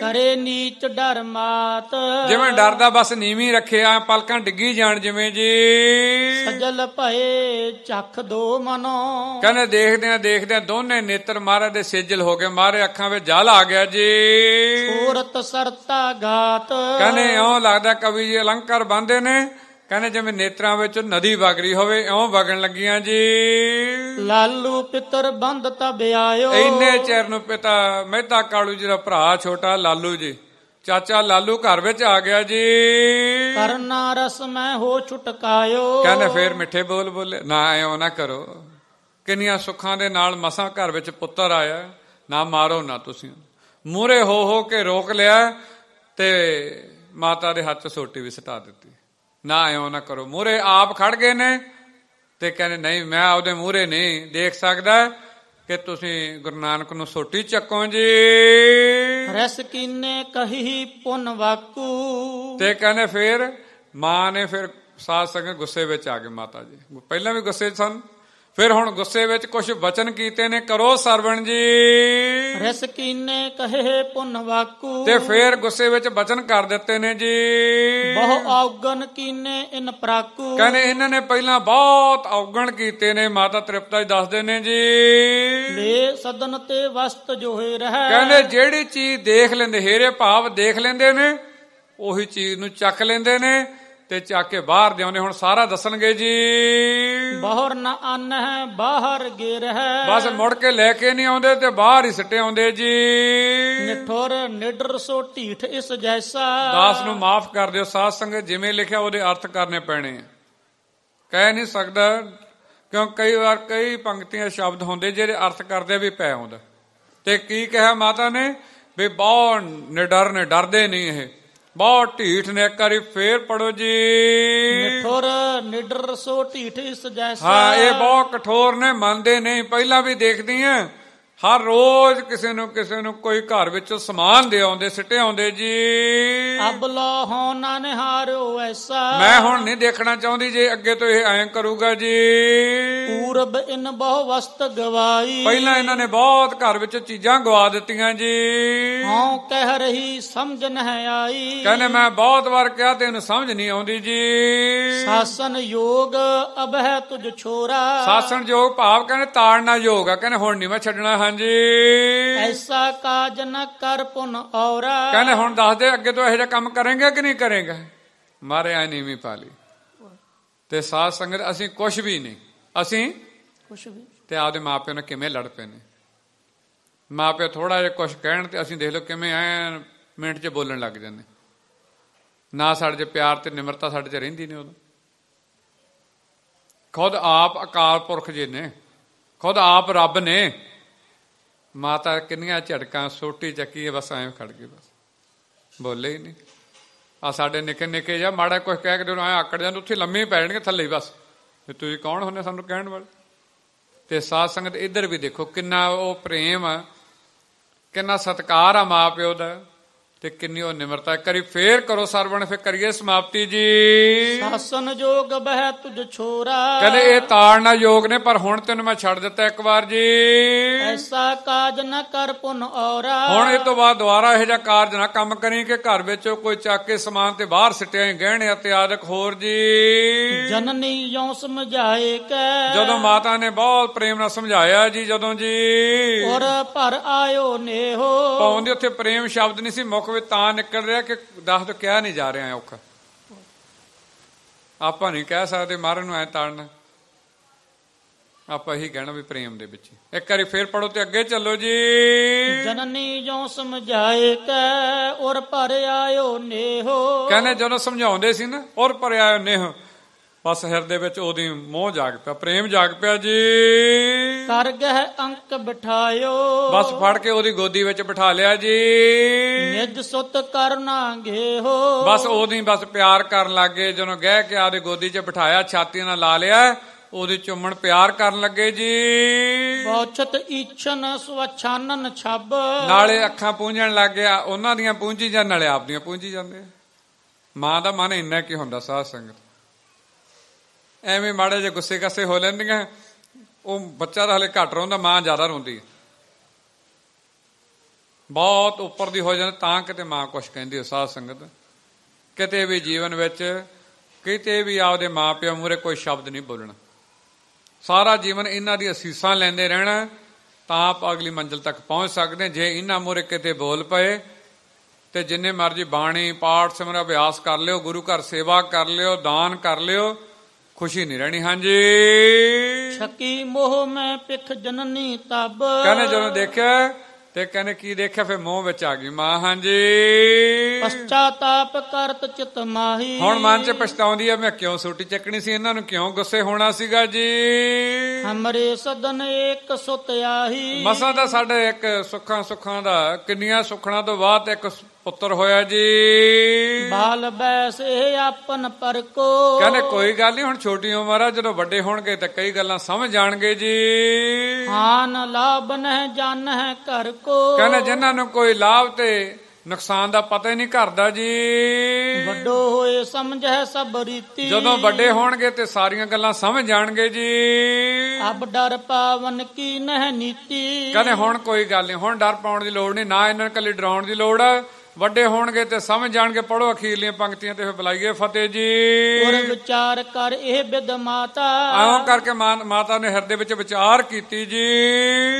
ਕਰੇ ਨੀਚ ਡਰ ਮਾਤ ਜਿਵੇਂ ਡਰਦਾ ਪਾਸ ਨੀਵੀਂ ਰੱਖਿਆ ਪਲਕਾਂ ਡਿੱਗੀ ਜਾਣ ਜਿਵੇਂ ਜੀ ਸਜਲ ਭਏ ਚੱਖ ਦੋ ਮਨੋ ਕਹਿੰਦੇ ਦੇਖਦੇ ਆ ਦੇਖਦੇ ਆ ਦੋਨੇ ਨੇਤਰ ਮਹਾਰਾਜ ਦੇ ਸੇਜਲ ਹੋ ਗਏ ਮਾਰੇ ਅੱਖਾਂ ਵਿੱਚ ਜਲ ਆ ਗਿਆ ਜੀ ਸੂਰਤ ਸਰਤਾ ਗਾਤ ਕਹਿੰਦੇ ਓ ਲੱਗਦਾ ਕਵੀ ਜੀ ਅਲੰਕਾਰ ਬੰਦੇ ਨੇ ਕਹਿੰਦੇ ਜਿਵੇਂ ਨੇਤਰਾਂ ਵਿੱਚ ਨਦੀ ਵਗ ਰਹੀ ਹੋਵੇ ਇਉਂ ਵਗਣ ਲੱਗੀਆਂ ਜੀ ਲਾਲੂ ਪਿੱਤਰ ਬੰਦ ਤਬ ਆਇਓ ਇੰਨੇ ਚਿਰ ਨੂੰ ਪਿਤਾ ਮਹਿਤਾ ਕਾਲੂ ਜੀ ਦਾ ਭਰਾ ਛੋਟਾ ਲਾਲੂ ਜੀ ਚਾਚਾ ਲਾਲੂ ਘਰ ਵਿੱਚ ਆ ਗਿਆ ਜੀ ਕਰਨਾ ਰਸ ਮੈਂ ਹੋ ਛੁਟਕਾਇਓ ਕਹਿੰਦੇ ਫੇਰ ਮਿੱਠੇ ਬੋਲ ਬੋਲੇ ਨਾ ਐਉਂ ਨਾ ਕਰੋ ਕਿੰਨੀਆਂ ਸੁੱਖਾਂ ਦੇ ਨਾਲ ਮਸਾਂ ਘਰ ਵਿੱਚ ਪੁੱਤਰ ਆਇਆ ਨਾ ਮਾਰੋ ਨਾ ਤੁਸੀਂ ਮੂਰੇ ਹੋ ਹੋ ਕੇ ਰੋਕ ਲਿਆ ਤੇ ਮਾਤਾ ਦੇ ਹੱਥ ਸੋਟੀ ਵੀ ਸਟਾ ਦਿੱਤੀ ਨਾ ਐਉਂ ਨਾ ਕਰੋ ਮੂਰੇ ਆਪ ਖੜ ਗਏ ਨੇ ਤੇ ਕਹਿੰਦੇ ਨਹੀਂ ਮੈਂ ਉਹਦੇ ਮੂਰੇ ਨਹੀਂ ਦੇਖ ਸਕਦਾ ਕਿ ਤੁਸੀਂ ਗੁਰੂ ਨਾਨਕ ਨੂੰ ਸੋਟੀ ਚੱਕੋ ਜੀ ਰਸ ਕੀਨੇ ਕਹੀ ਪੁੰਨ ਵਾਕੂ ਤੇ ਕਹਿੰਦੇ ਫੇਰ ਮਾਂ ਨੇ ਫਿਰ ਸਾਧ ਸੰਗਤ ਗੁੱਸੇ ਵਿੱਚ ਆ ਗਏ ਮਾਤਾ ਜੀ ਪਹਿਲਾਂ ਵੀ ਗੁੱਸੇ ਸਨ ਫਿਰ ਹੁਣ ਗੁੱਸੇ ਵਿੱਚ ਕੁਝ ਵਚਨ ਕੀਤੇ ਨੇ ਕਰੋ ਸਰਵਣ ਜੀ ਰਸ ਕੀਨੇ ਕਹੇ ਪੁੰਨ ਵਾਕੂ ਤੇ ਫਿਰ ਗੁੱਸੇ ਵਿੱਚ ਵਚਨ ਕਰ ਦਿੱਤੇ ਨੇ ਜੀ ਬਹੁ ਔਗਣ ਕੀਨੇ ਇਨ ਪ੍ਰਾਕੂ ਕਹਿੰਦੇ ਇਹਨਾਂ ਨੇ ਪਹਿਲਾਂ ਬਹੁਤ ਔਗਣ ਕੀਤੇ ਨੇ ਮਾਤਾ ਤ੍ਰਿਪਤਾ ਜੀ ਦੱਸਦੇ ਨੇ ਜੀ ਲੈ ਸਦਨ ਤੇ ਵਸਤ ਜੋ ਹੋਏ ਰਹਿ ਕਹਿੰਦੇ ਜਿਹੜੀ ਚੀਜ਼ ਦੇਖ ਲੈਂਦੇ ਹੀਰੇ ਭਾਵ ਦੇਖ ਲੈਂਦੇ ਨੇ ਉਹੀ ਚੀਜ਼ ਨੂੰ ਚੱਕ ਲੈਂਦੇ ਨੇ ਤੇ ਚੱਕ ਕੇ ਬਾਹਰ ਦਿਉਨੇ ਹੁਣ ਸਾਰਾ ਦੱਸਣਗੇ ਜੀ ਬਾਹਰ ਨਾ ਅੰਨ ਹੈ ਬਾਹਰ ਗਿਰ ਹੈ ਬਸ ਮੁੜ ਕੇ ਲੈ ਕੇ ਨਹੀਂ ਆਉਂਦੇ ਤੇ ਬਾਹਰ ਹੀ ਸਿੱਟੇ ਆਉਂਦੇ ਜੀ ਨਿਠੁਰ ਨਿਡਰ ਸੋ ਢੀਠ ਇਸ ਜੈਸਾ ਦਾਸ ਨੂੰ ਮਾਫ ਕਰ ਦਿਓ ਸਾਧ ਸੰਗਤ ਜਿਵੇਂ ਲਿਖਿਆ ਉਹਦੇ ਅਰਥ ਕਰਨੇ ਪੈਣੇ ਕਹਿ ਨਹੀਂ ਸਕਦਾ ਕਿਉਂ ਕਈ ਵਾਰ ਕਈ ਪੰਕਤੀਆਂ ਸ਼ਬਦ ਹੁੰਦੇ ਜਿਹੜੇ ਅਰਥ ਕਰਦੇ ਵੀ ਪੈ ਆਉਂਦਾ ਤੇ ਕੀ ਕਹਾ ਮਾਤਾ ਨੇ ਵੀ ਬਹੁਤ ਨਿਡਰ ਨੇ ਡਰਦੇ ਨਹੀਂ ਇਹ ਬਹੁਤ ਢੀਠ ਨੇ ਇੱਕ ਵਾਰੀ ਫੇਰ ਪੜੋ ਜੀ ਨਿਠੁਰ ਨਿਡਰ ਸੋ ਢੀਠ ਇਸ ਜੈਸਾ ਹਾਂ ਇਹ ਬਹੁਤ ਕਠੋਰ ਨੇ ਮੰਨਦੇ ਨਹੀਂ ਪਹਿਲਾਂ ਵੀ ਦੇਖਦੀ ਐ ਹਰ ਰੋਜ਼ ਕਿਸੇ ਨੂੰ ਕਿਸੇ ਨੂੰ ਕੋਈ ਘਰ ਵਿੱਚੋਂ ਸਮਾਨ ਦੇ ਆਉਂਦੇ ਸਿੱਟੇ ਆਉਂਦੇ ਜੀ ਅਬਲੋ ਹੋ ਨਨਹਾਰੋ ਐਸਾ ਮੈਂ ਹੁਣ ਨਹੀਂ ਦੇਖਣਾ ਚਾਹੁੰਦੀ ਜੇ ਅੱਗੇ ਤੋਂ ਇਹ ਐਂ ਕਰੂਗਾ ਜੀ ਪੂਰਬ ਇਨ ਬਹੁ ਵਸਤ ਗਵਾਈ ਪਹਿਲਾਂ ਇਹਨਾਂ ਨੇ ਬਹੁਤ ਘਰ ਵਿੱਚ ਚੀਜ਼ਾਂ ਗਵਾ ਦਿੱਤੀਆਂ ਜੀ ਹਾਂ ਕਹਿ ਰਹੀ ਸਮਝ ਨਹੀਂ ਆਈ ਕਹਿੰਦੇ ਮੈਂ ਬਹੁਤ ਵਾਰ ਕਿਹਾ ਤੇ ਇਹਨੂੰ ਸਮਝ ਨਹੀਂ ਆਉਂਦੀ ਜੀ ਸਾਸਨ ਯੋਗ ਅਬ ਹੈ ਤੁਝ ਛੋਰਾ ਸਾਸਨ ਯੋਗ ਭਾਵ ਕਹਿੰਦੇ ਤਾੜਨਾ ਯੋਗ ਆ ਕਹਿੰਦੇ ਹੁਣ ਨਹੀਂ ਮੈਂ ਛੱਡਣਾ ਹਾਂਜੀ ਐਸਾ ਕਾਜ ਨਾ ਕਰ ਪੁਨ ਔਰਾ ਕਹਿੰਦੇ ਹੁਣ ਦੱਸ ਦੇ ਅੱਗੇ ਤੋਂ ਇਹੋ ਜਿਹਾ ਕੰਮ ਕਰਾਂਗੇ ਕਿ ਨਹੀਂ ਕਰਾਂਗੇ ਮਾਰੇ ਆ ਵੀ ਪਾਲੀ ਤੇ ਸਾਧ ਸੰਗਤ ਅਸੀਂ ਕੁਝ ਵੀ ਨਹੀਂ ਅਸੀਂ ਕੁਝ ਵੀ ਤੇ ਆਪਦੇ ਮਾਪਿਆਂ ਨਾਲ ਕਿਵੇਂ ਲੜ ਪਏ ਨੇ ਮਾਪੇ ਥੋੜਾ ਜਿਹਾ ਕੁਝ ਕਹਿਣ ਤੇ ਅਸੀਂ ਦੇਖ ਲਓ ਕਿਵੇਂ ਐ ਮਿੰਟ 'ਚ ਬੋਲਣ ਲੱਗ ਜਾਂਦੇ ਨਾ ਸਾਡੇ 'ਚ ਪਿਆਰ ਤੇ ਨਿਮਰਤਾ ਸਾਡੇ 'ਚ ਰਹਿੰਦੀ ਨੇ ਉਦੋਂ ਖੁਦ ਆਪ ਅਕਾਲ ਪੁਰਖ ਜੀ ਨੇ ਖੁਦ ਆਪ ਰੱਬ ਨੇ ਮਾਤਾ ਕਿੰਨੀਆਂ ਝਟਕਾਂ ਸੋਟੀ ਚੱਕੀ ਬਸ ਐਂ ਖੜ ਗਈ ਬਸ ਬੋਲੇ ਹੀ ਨਹੀਂ ਆ ਸਾਡੇ ਨਿੱਕੇ ਨਿੱਕੇ ਜਾਂ ਮਾੜਾ ਕੁਝ ਕਹਿ ਕੇ ਉਹਨਾਂ ਆਕੜ ਜਾਂਦੇ ਉੱਥੇ ਲੰਮੇ ਪੈ ਜਾਣਗੇ ਥੱਲੇ ਬਸ ਤੇ ਤੁਸੀਂ ਕੌਣ ਹੁੰਦੇ ਸਾਨੂੰ ਕਹਿਣ ਵਾਲੇ ਤੇ ਸਾਧ ਸੰਗਤ ਇੱਧਰ ਵੀ ਦੇਖੋ ਕਿੰਨਾ ਉਹ ਪ੍ਰੇਮ ਕਿੰਨਾ ਸਤਕਾਰ ਆ ਮਾਪਿਓ ਦਾ ਤੇ ਕਿੰਨੀ ਉਹ ਨਿਮਰਤਾ ਕਰੀ ਫੇਰ ਕਰੋ ਸਰਵਣ ਫੇਰ ਕਰੀਏ ਸਮਾਪਤੀ ਜੀ ਸਾਸਨ ਜੋਗ ਬਹਿ ਤੁਝ ਛੋਰਾ ਕਹਿੰਦੇ ਇਹ ਤਾੜਨਾ ਯੋਗ ਨੇ ਪਰ ਹੁਣ ਤੈਨੂੰ ਮੈਂ ਛੱਡ ਦਿੱਤਾ ਇੱਕ ਵਾਰ ਜੀ ਐਸਾ ਕਾਜ ਨਾ ਕਰ ਪੁਨ ਔਰਾ ਹੁਣ ਇਹ ਤੋਂ ਬਾਅਦ ਦੁਬਾਰਾ ਇਹ ਜਿਹਾ ਕਾਰਜ ਨਾ ਕੰਮ ਕਰੀ ਕਿ ਘਰ ਵਿੱਚੋਂ ਕੋਈ ਚੱਕ ਕੇ ਸਮਾਨ ਤੇ ਬਾਹਰ ਸਿੱਟਿਆ ਗਹਿਣੇ ਇਤਿਆਦਕ ਆਦਿਕ ਹੋਰ ਜੀ ਜਨਨੀ ਯੋਂ ਸਮਝਾਏ ਕੈ ਜਦੋਂ ਮਾਤਾ ਨੇ ਬਹੁਤ ਪ੍ਰੇਮ ਨਾਲ ਸਮਝਾਇਆ ਜੀ ਜਦੋਂ ਜੀ ਔਰ ਪਰ ਆਇਓ ਨੇਹੋ ਪਾਉਂਦੇ ਉੱਥੇ ਪ੍ਰੇਮ ਸ਼ਬਦ ਨਹੀਂ ਸੀ ਮੁੱਖ ਵੀ ਤਾਂ ਨਿਕਲ ਰਿਹਾ ਕਿ ਦੱਸ ਤੋ ਕਿਹਾ ਨਹੀਂ ਜਾ ਰਿਹਾ ਔਖਾ ਆਪਾਂ ਨਹੀਂ ਕਹਿ ਸਕਦੇ ਮਾਰਨ ਨੂੰ ਐ ਤਾੜਨ ਆਪਾਂ ਹੀ ਕਹਿਣਾ ਵੀ ਪ੍ਰੇਮ ਦੇ ਵਿੱਚ ਇੱਕ ਵਾਰੀ ਫੇਰ ਪੜੋ ਤੇ ਅੱਗੇ ਚੱਲੋ ਜੀ ਜਨਨੀ ਜੋ ਸਮਝਾਏ ਕੈ ਔਰ ਪਰ ਆਇਓ ਨੇਹੋ ਕਹਿੰਦੇ ਜਦੋਂ ਸਮਝਾਉਂਦੇ ਸੀ ਨਾ ਔਰ ਪਰ ਆਇਓ ਨੇਹੋ ਬਸ ਹਿਰਦੇ ਵਿੱਚ ਉਹਦੀ ਮੋਹ ਜਾਗ ਪਿਆ ਪ੍ਰੇਮ ਜਾਗ ਪਿਆ ਜੀ ਕਰ ਗਹਿ ਅੰਕ ਬਿਠਾਇਓ ਬਸ ਫੜ ਕੇ ਉਹਦੀ ਗੋਦੀ ਵਿੱਚ ਬਿਠਾ ਲਿਆ ਜੀ ਨਿਜ ਸੁਤ ਕਰਨਾ ਘੇਹੋ ਬਸ ਉਹਦੀ ਬਸ ਪਿਆਰ ਕਰਨ ਲੱਗੇ ਜਦੋਂ ਗਹਿ ਕੇ ਆਦੇ ਗੋਦੀ 'ਚ ਬਿਠਾਇਆ ਛਾਤੀ ਨਾਲ ਲਾ ਲਿਆ ਉਹਦੇ ਚੁੰਮਣ ਪਿਆਰ ਕਰਨ ਲੱਗੇ ਜੀ ਬੌਛਤ ਇਛਨ ਸੁਵਛਾਨਨ ਛੱਬ ਨਾਲੇ ਅੱਖਾਂ ਪੂੰਝਣ ਲੱਗ ਗਿਆ ਉਹਨਾਂ ਦੀਆਂ ਪੂੰਝੀ ਜਾਂ ਨਾਲੇ ਆਪਦੀਆਂ ਪੂੰਝੀ ਜਾਂਦੇ ਮਾਂ ਦਾ ਮਨ ਇੰਨਾ ਕੀ ਹੁੰਦਾ ਸਾਧ ਸੰਗਤ ਐਵੇਂ ਮਾੜੇ ਜੇ ਗੁੱਸੇ ਕਾਸੇ ਹੋ ਲੈਂਦੀਆਂ ਉਹ ਬੱਚਾ ਤਾਂ ਹਲੇ ਘੱਟ ਰੋਂਦਾ ਮਾਂ ਜ਼ਿਆਦਾ ਰੋਂਦੀ ਹੈ ਬਹੁਤ ਉੱਪਰ ਦੀ ਹੋ ਜਾਂਦੀ ਤਾਂ ਕਿਤੇ ਮਾਂ ਕੁਛ ਕਹਿੰਦੀ ਹੈ ਸਾਧ ਸੰਗਤ ਕਿਤੇ ਵੀ ਜੀਵਨ ਵਿੱਚ ਕਿਤੇ ਵੀ ਆਪਦੇ ਮਾਪਿਆਂ ਮੂਰੇ ਕੋਈ ਸ਼ਬਦ ਨਹੀਂ ਬੋਲਣਾ ਸਾਰਾ ਜੀਵਨ ਇਹਨਾਂ ਦੀ ਅਸੀਸਾਂ ਲੈਂਦੇ ਰਹਿਣਾ ਤਾਂ ਆਪ ਅਗਲੀ ਮੰਜ਼ਲ ਤੱਕ ਪਹੁੰਚ ਸਕਦੇ ਜੇ ਇਹਨਾਂ ਮੂਰੇ ਕਿਤੇ ਬੋਲ ਪਏ ਤੇ ਜਿੰਨੇ ਮਰਜੀ ਬਾਣੀ ਪਾਠ ਸਿਮਰਨ ਅਭਿਆਸ ਕਰ ਲਿਓ ਗੁਰੂ ਘਰ ਸੇਵਾ ਕਰ ਲਿਓ ਦਾਨ ਕਰ ਲਿਓ ਖੁਸ਼ੀ ਨਹੀਂ ਰਹਿਣੀ ਹਾਂਜੀ ਛਕੀ ਮੋਹ ਮੈਂ ਪਿਖ ਜਨਨੀ ਤਬ ਕਹਿੰਦੇ ਜਦੋਂ ਦੇਖਿਆ ਤੇ ਕਹਿੰਦੇ ਕੀ ਦੇਖਿਆ ਫਿਰ ਮੋਹ ਵਿੱਚ ਆ ਗਈ ਮਾਂ ਹਾਂਜੀ ਪਛਤਾਪ ਕਰਤ ਚਿਤ ਮਾਹੀ ਹੁਣ ਮਨ 'ਚ ਪਛਤਾਉਂਦੀ ਆ ਮੈਂ ਕਿਉਂ ਸੋਟੀ ਚੱਕਣੀ ਸੀ ਇਹਨਾਂ ਨੂੰ ਕਿਉਂ ਗੁੱਸੇ ਹੋਣਾ ਸੀਗਾ ਜੀ ਹਮਰੇ ਸਦਨ ਇੱਕ ਸੁਤ ਆਹੀ ਮਸਾਂ ਦਾ ਸਾਡੇ ਇੱਕ ਸੁੱਖਾਂ ਸੁੱਖਾਂ ਦਾ ਕਿੰਨੀਆਂ ਸੁੱਖਣਾ ਤੋਂ ਬਾਅਦ ਇੱਕ ਪੁੱਤਰ ਹੋਇਆ ਜੀ ਬਾਲ ਬੈਸੇ ਆਪਨ ਪਰ ਕੋ ਕਹਿੰਦੇ ਕੋਈ ਗੱਲ ਨਹੀਂ ਹੁਣ ਛੋਟੀ ਉਮਰ ਆ ਜਦੋਂ ਵੱਡੇ ਹੋਣਗੇ ਤਾਂ ਕਈ ਗੱਲਾਂ ਸਮਝ ਜਾਣਗੇ ਜੀ ਹਾਨ ਲਾਭ ਨਹਿ ਜਾਣ ਹੈ ਘਰ ਕੋ ਕਹਿੰਦੇ ਜਿਨ੍ਹਾਂ ਨੂੰ ਕੋਈ ਲਾਭ ਤੇ ਨੁਕਸਾਨ ਦਾ ਪਤਾ ਹੀ ਨਹੀਂ ਘਰ ਦਾ ਜੀ ਵੱਡੋ ਹੋਏ ਸਮਝ ਹੈ ਸਭ ਰੀਤੀ ਜਦੋਂ ਵੱਡੇ ਹੋਣਗੇ ਤੇ ਸਾਰੀਆਂ ਗੱਲਾਂ ਸਮਝ ਜਾਣਗੇ ਜੀ ਅਬ ਡਰ ਪਾਵਨ ਕੀ ਨਹਿ ਨੀਤੀ ਕਹਿੰਦੇ ਹੁਣ ਕੋਈ ਗੱਲ ਨਹੀਂ ਹੁਣ ਡਰ ਪਾਉਣ ਦੀ ਲੋੜ ਨਹੀਂ ਨਾ ਇਹਨਾਂ ਨੂੰ ਕੱਲੇ ਡਰਾਉਣ ਦੀ ਲੋੜ ਹੈ ਵੱਡੇ ਹੋਣਗੇ ਤੇ ਸਮਝ ਜਾਣਗੇ ਪੜੋ ਅਖੀਰਲੀਆਂ ਪੰਕਤੀਆਂ ਤੇ ਫਿਰ ਬੁਲਾਈਏ ਫਤਿਹ ਜੀ ਔਰ ਵਿਚਾਰ ਕਰ ਇਹ ਬਿਦ ਮਾਤਾ ਆਉਂ ਕਰਕੇ ਮਾਤਾ ਨੇ ਹਿਰਦੇ ਵਿੱਚ ਵਿਚਾਰ ਕੀਤੀ ਜੀ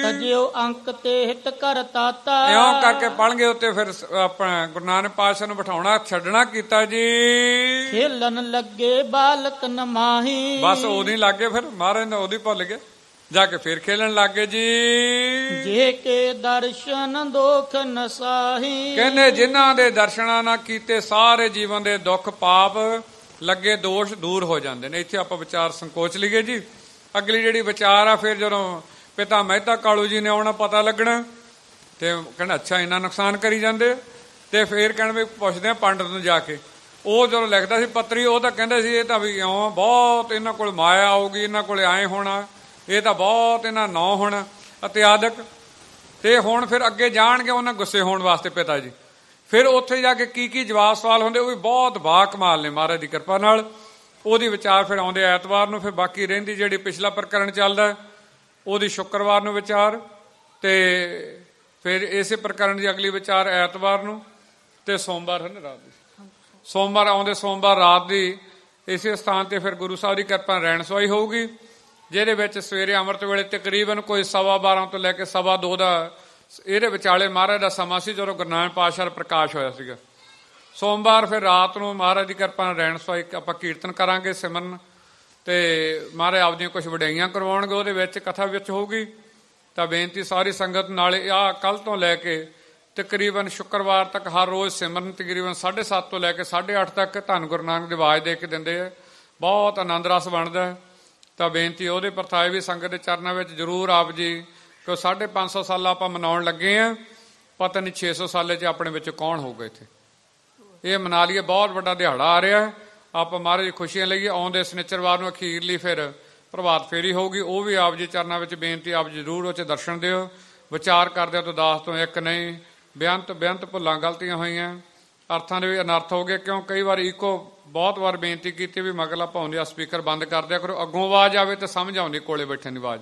ਤਜਿਓ ਅੰਕ ਤੇ ਹਿਤ ਕਰ ਤਾਤਾ ਇਉਂ ਕਰਕੇ ਪੜਨਗੇ ਉੱਤੇ ਫਿਰ ਆਪਣਾ ਗੁਰੂ ਨਾਨਕ ਪਾਤਸ਼ਾਹ ਨੂੰ ਬਿਠਾਉਣਾ ਛੱਡਣਾ ਕੀਤਾ ਜੀ ਖੇਲਣ ਲੱਗੇ ਬਾਲਕ ਨਮਾਹੀ ਬਸ ਉਹਦੀ ਲੱਗੇ ਫਿਰ ਮਹਾਰਾਜ ਨੇ ਉਹਦੀ ਭੁੱਲ ਗਏ ਜਾ ਕੇ ਫੇਰ ਖੇਲਣ ਲੱਗ ਗਏ ਜੀ ਜੇ ਕੇ ਦਰਸ਼ਨ ਦੁਖ ਨਸਾਹੀ ਕਹਿੰਦੇ ਜਿਨ੍ਹਾਂ ਦੇ ਦਰਸ਼ਨਾ ਨਾ ਕੀਤੇ ਸਾਰੇ ਜੀਵਨ ਦੇ ਦੁੱਖ ਪਾਪ ਲੱਗੇ ਦੋਸ਼ ਦੂਰ ਹੋ ਜਾਂਦੇ ਨੇ ਇੱਥੇ ਆਪਾਂ ਵਿਚਾਰ ਸੰਕੋਚ ਲਈਏ ਜੀ ਅਗਲੀ ਜਿਹੜੀ ਵਿਚਾਰ ਆ ਫਿਰ ਜਦੋਂ ਪਿਤਾ ਮਹਿਤਾ ਕਾਲੂ ਜੀ ਨੇ ਆਉਣਾ ਪਤਾ ਲੱਗਣਾ ਤੇ ਕਹਿੰਦਾ ਅੱਛਾ ਇਹਨਾਂ ਨੁਕਸਾਨ ਕਰੀ ਜਾਂਦੇ ਤੇ ਫੇਰ ਕਹਿਣ ਵੀ ਪੁੱਛਦੇ ਆ ਪੰਡਤ ਨੂੰ ਜਾ ਕੇ ਉਹ ਜਦੋਂ ਲਿਖਦਾ ਸੀ ਪੱਤਰੀ ਉਹ ਤਾਂ ਕਹਿੰਦੇ ਸੀ ਇਹ ਤਾਂ ਵੀ ਆਉਂ ਬਹੁਤ ਇਹਨਾਂ ਕੋਲ ਮਾਇਆ ਆਊਗੀ ਇਹਨਾਂ ਕੋਲ ਐ ਹੋਣਾ ਇਹ ਤਾਂ ਬਹੁਤ ਇਹਨਾਂ ਨੌ ਹੁਣ ਅਤਿਆਦਕ ਤੇ ਹੁਣ ਫਿਰ ਅੱਗੇ ਜਾਣਗੇ ਉਹਨਾਂ ਗੁੱਸੇ ਹੋਣ ਵਾਸਤੇ ਪਿਤਾ ਜੀ ਫਿਰ ਉੱਥੇ ਜਾ ਕੇ ਕੀ ਕੀ ਜਵਾਬ ਸਵਾਲ ਹੁੰਦੇ ਉਹ ਵੀ ਬਹੁਤ ਕਮਾਲ ਨੇ ਮਹਾਰਾਜ ਦੀ ਕਿਰਪਾ ਨਾਲ ਉਹਦੀ ਵਿਚਾਰ ਫਿਰ ਆਉਂਦੇ ਐਤਵਾਰ ਨੂੰ ਫਿਰ ਬਾਕੀ ਰਹਿੰਦੀ ਜਿਹੜੀ ਪਿਛਲਾ ਪ੍ਰਕਰਣ ਚੱਲਦਾ ਉਹਦੀ ਸ਼ੁੱਕਰਵਾਰ ਨੂੰ ਵਿਚਾਰ ਤੇ ਫਿਰ ਇਸੇ ਪ੍ਰਕਰਣ ਦੀ ਅਗਲੀ ਵਿਚਾਰ ਐਤਵਾਰ ਨੂੰ ਤੇ ਸੋਮਵਾਰ ਹਨ ਰਾਤ ਦੀ ਸੋਮਵਾਰ ਆਉਂਦੇ ਸੋਮਵਾਰ ਰਾਤ ਦੀ ਇਸੇ ਸਥਾਨ ਤੇ ਫਿਰ ਗੁਰੂ ਸਾਹਿਬ ਦੀ ਕਿਰਪਾ ਰਹਿਣ ਸੋਈ ਹੋਊਗੀ ਜਿਹਦੇ ਵਿੱਚ ਸਵੇਰੇ ਅੰਮ੍ਰਿਤ ਵੇਲੇ ਤਕਰੀਬਨ ਕੋਈ 12 ਤੋਂ ਲੈ ਕੇ 2 ਦਾ ਇਹਦੇ ਵਿਚਾਲੇ ਮਹਾਰਾਜ ਦਾ ਸਮਾਂ ਸੀ ਜਦੋਂ ਗੁਰਨਾਮ ਪਾਸ਼ਾ ਪ੍ਰਕਾਸ਼ ਹੋਇਆ ਸੀਗਾ ਸੋਮਵਾਰ ਫਿਰ ਰਾਤ ਨੂੰ ਮਹਾਰਾਜ ਦੀ ਕਿਰਪਾ ਨਾਲ ਰਹਿਣ ਸੋਇ ਆਪਾਂ ਕੀਰਤਨ ਕਰਾਂਗੇ ਸਿਮਰਨ ਤੇ ਮਹਾਰਾਜ ਆਪਦੀਆਂ ਕੁਝ ਵਡਿਆਈਆਂ ਕਰਵਾਉਣਗੇ ਉਹਦੇ ਵਿੱਚ ਕਥਾ ਵਿੱਚ ਹੋਊਗੀ ਤਾਂ ਬੇਨਤੀ ਸਾਰੀ ਸੰਗਤ ਨਾਲ ਆ ਕੱਲ ਤੋਂ ਲੈ ਕੇ ਤਕਰੀਬਨ ਸ਼ੁੱਕਰਵਾਰ ਤੱਕ ਹਰ ਰੋਜ਼ ਸਿਮਰਨ ਤਕਰੀਬਨ 7:30 ਤੋਂ ਲੈ ਕੇ 8:30 ਤੱਕ ਧੰਨ ਗੁਰਨਾਨਕ ਨਾਨਕ ਦੇ ਆਵਾਜ਼ ਦੇ ਕੇ ਦਿੰਦੇ ਆ ਬਹੁਤ ਆਨੰਦ ਰਸ ਬਣਦਾ ਹੈ ਤਾਂ ਬੇਨਤੀ ਉਹਦੇ ਪਰਥਾਏ ਵੀ ਸੰਗਤ ਦੇ ਚਰਨਾਂ ਵਿੱਚ ਜ਼ਰੂਰ ਆਪ ਜੀ ਕਿ 550 ਸਾਲ ਆਪਾਂ ਮਨਾਉਣ ਲੱਗੇ ਆ ਪਤਾ ਨਹੀਂ 600 ਸਾਲੇ 'ਚ ਆਪਣੇ ਵਿੱਚ ਕੌਣ ਹੋਊਗਾ ਇੱਥੇ ਇਹ ਮਨਾ ਲਈਏ ਬਹੁਤ ਵੱਡਾ ਦਿਹਾੜਾ ਆ ਰਿਹਾ ਆਪਾਂ ਮਹਾਰਾਜ ਖੁਸ਼ੀਆਂ ਲਈ ਆਉਂਦੇ ਸਨਿਚਰਵਾਰ ਨੂੰ ਅਖੀਰਲੀ ਫਿਰ ਪ੍ਰਭਾਤ ਫੇਰੀ ਹੋਊਗੀ ਉਹ ਵੀ ਆਪ ਜੀ ਚਰਨਾਂ ਵਿੱਚ ਬੇਨਤੀ ਆਪ ਜ਼ਰੂਰ ਉੱਚ ਦਰਸ਼ਨ ਦਿਓ ਵਿਚਾਰ ਕਰਦੇ ਤੋਂ ਦਾਸ ਤੋਂ ਇੱਕ ਨਹੀਂ ਬਿਆੰਤ ਬਿਆੰਤ ਭੁੱਲਾਂ ਗਲਤੀਆਂ ਹੋਈਆਂ ਅਰਥਾਂ ਦੇ ਵੀ ਅਨਰਥ ਹੋ ਗਏ ਕਿਉਂ ਕਈ ਵਾਰ ਈਕੋ ਬਹੁਤ ਵਾਰ ਬੇਨਤੀ ਕੀਤੀ ਵੀ ਮਗਲਾ ਪਾਉਂਦੇ ਆ ਸਪੀਕਰ ਬੰਦ ਕਰ ਦਿਆ ਕਰੋ ਅੱਗੋਂ ਆਵਾਜ਼ ਆਵੇ ਤਾਂ ਸਮਝ ਆਉਂਦੀ ਕੋਲੇ ਬੈਠੇ ਨੀ ਆਵਾਜ਼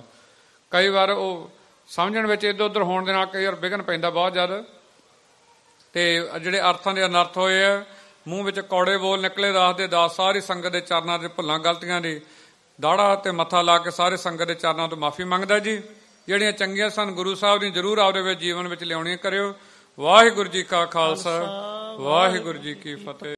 ਕਈ ਵਾਰ ਉਹ ਸਮਝਣ ਵਿੱਚ ਇੱਧਰ ਉੱਧਰ ਹੋਣ ਦੇ ਨਾਲ ਕਈ ਵਾਰ ਵਿਗਨ ਪੈਂਦਾ ਬਹੁਤ ਜ਼ਿਆਦਾ ਤੇ ਜਿਹੜੇ ਅਰਥਾਂ ਦੇ ਅਨਰਥ ਹੋਏ ਆ ਮੂੰਹ ਵਿੱਚ ਕੌੜੇ ਬੋਲ ਨਿਕਲੇ ਦਾਸ ਦੇ ਦਾਸ ਸਾਰੀ ਸੰਗਤ ਦੇ ਚਰਨਾਂ ਦੇ ਭੁੱਲਾਂ ਗਲਤੀਆਂ ਦੇ ਦਾੜਾ ਤੇ ਮੱਥਾ ਲਾ ਕੇ ਸਾਰੇ ਸੰਗਤ ਦੇ ਚਰਨਾਂ ਤੋਂ ਮਾਫੀ ਮੰਗਦਾ ਜੀ ਜਿਹੜੀਆਂ ਚੰਗੀਆਂ ਸਨ ਗੁਰੂ ਸਾਹਿਬ ਦੀ ਜ਼ਰੂਰ ਆਪਦੇ ਵਿੱਚ ਜੀਵਨ ਵਿੱਚ ਲਿਆਉਣੀਆਂ ਕਰਿਓ ਵਾਹਿਗੁਰੂ ਜੀ ਕਾ ਖਾਲਸਾ ਵਾਹਿਗੁਰੂ ਜੀ ਕੀ ਫਤਿਹ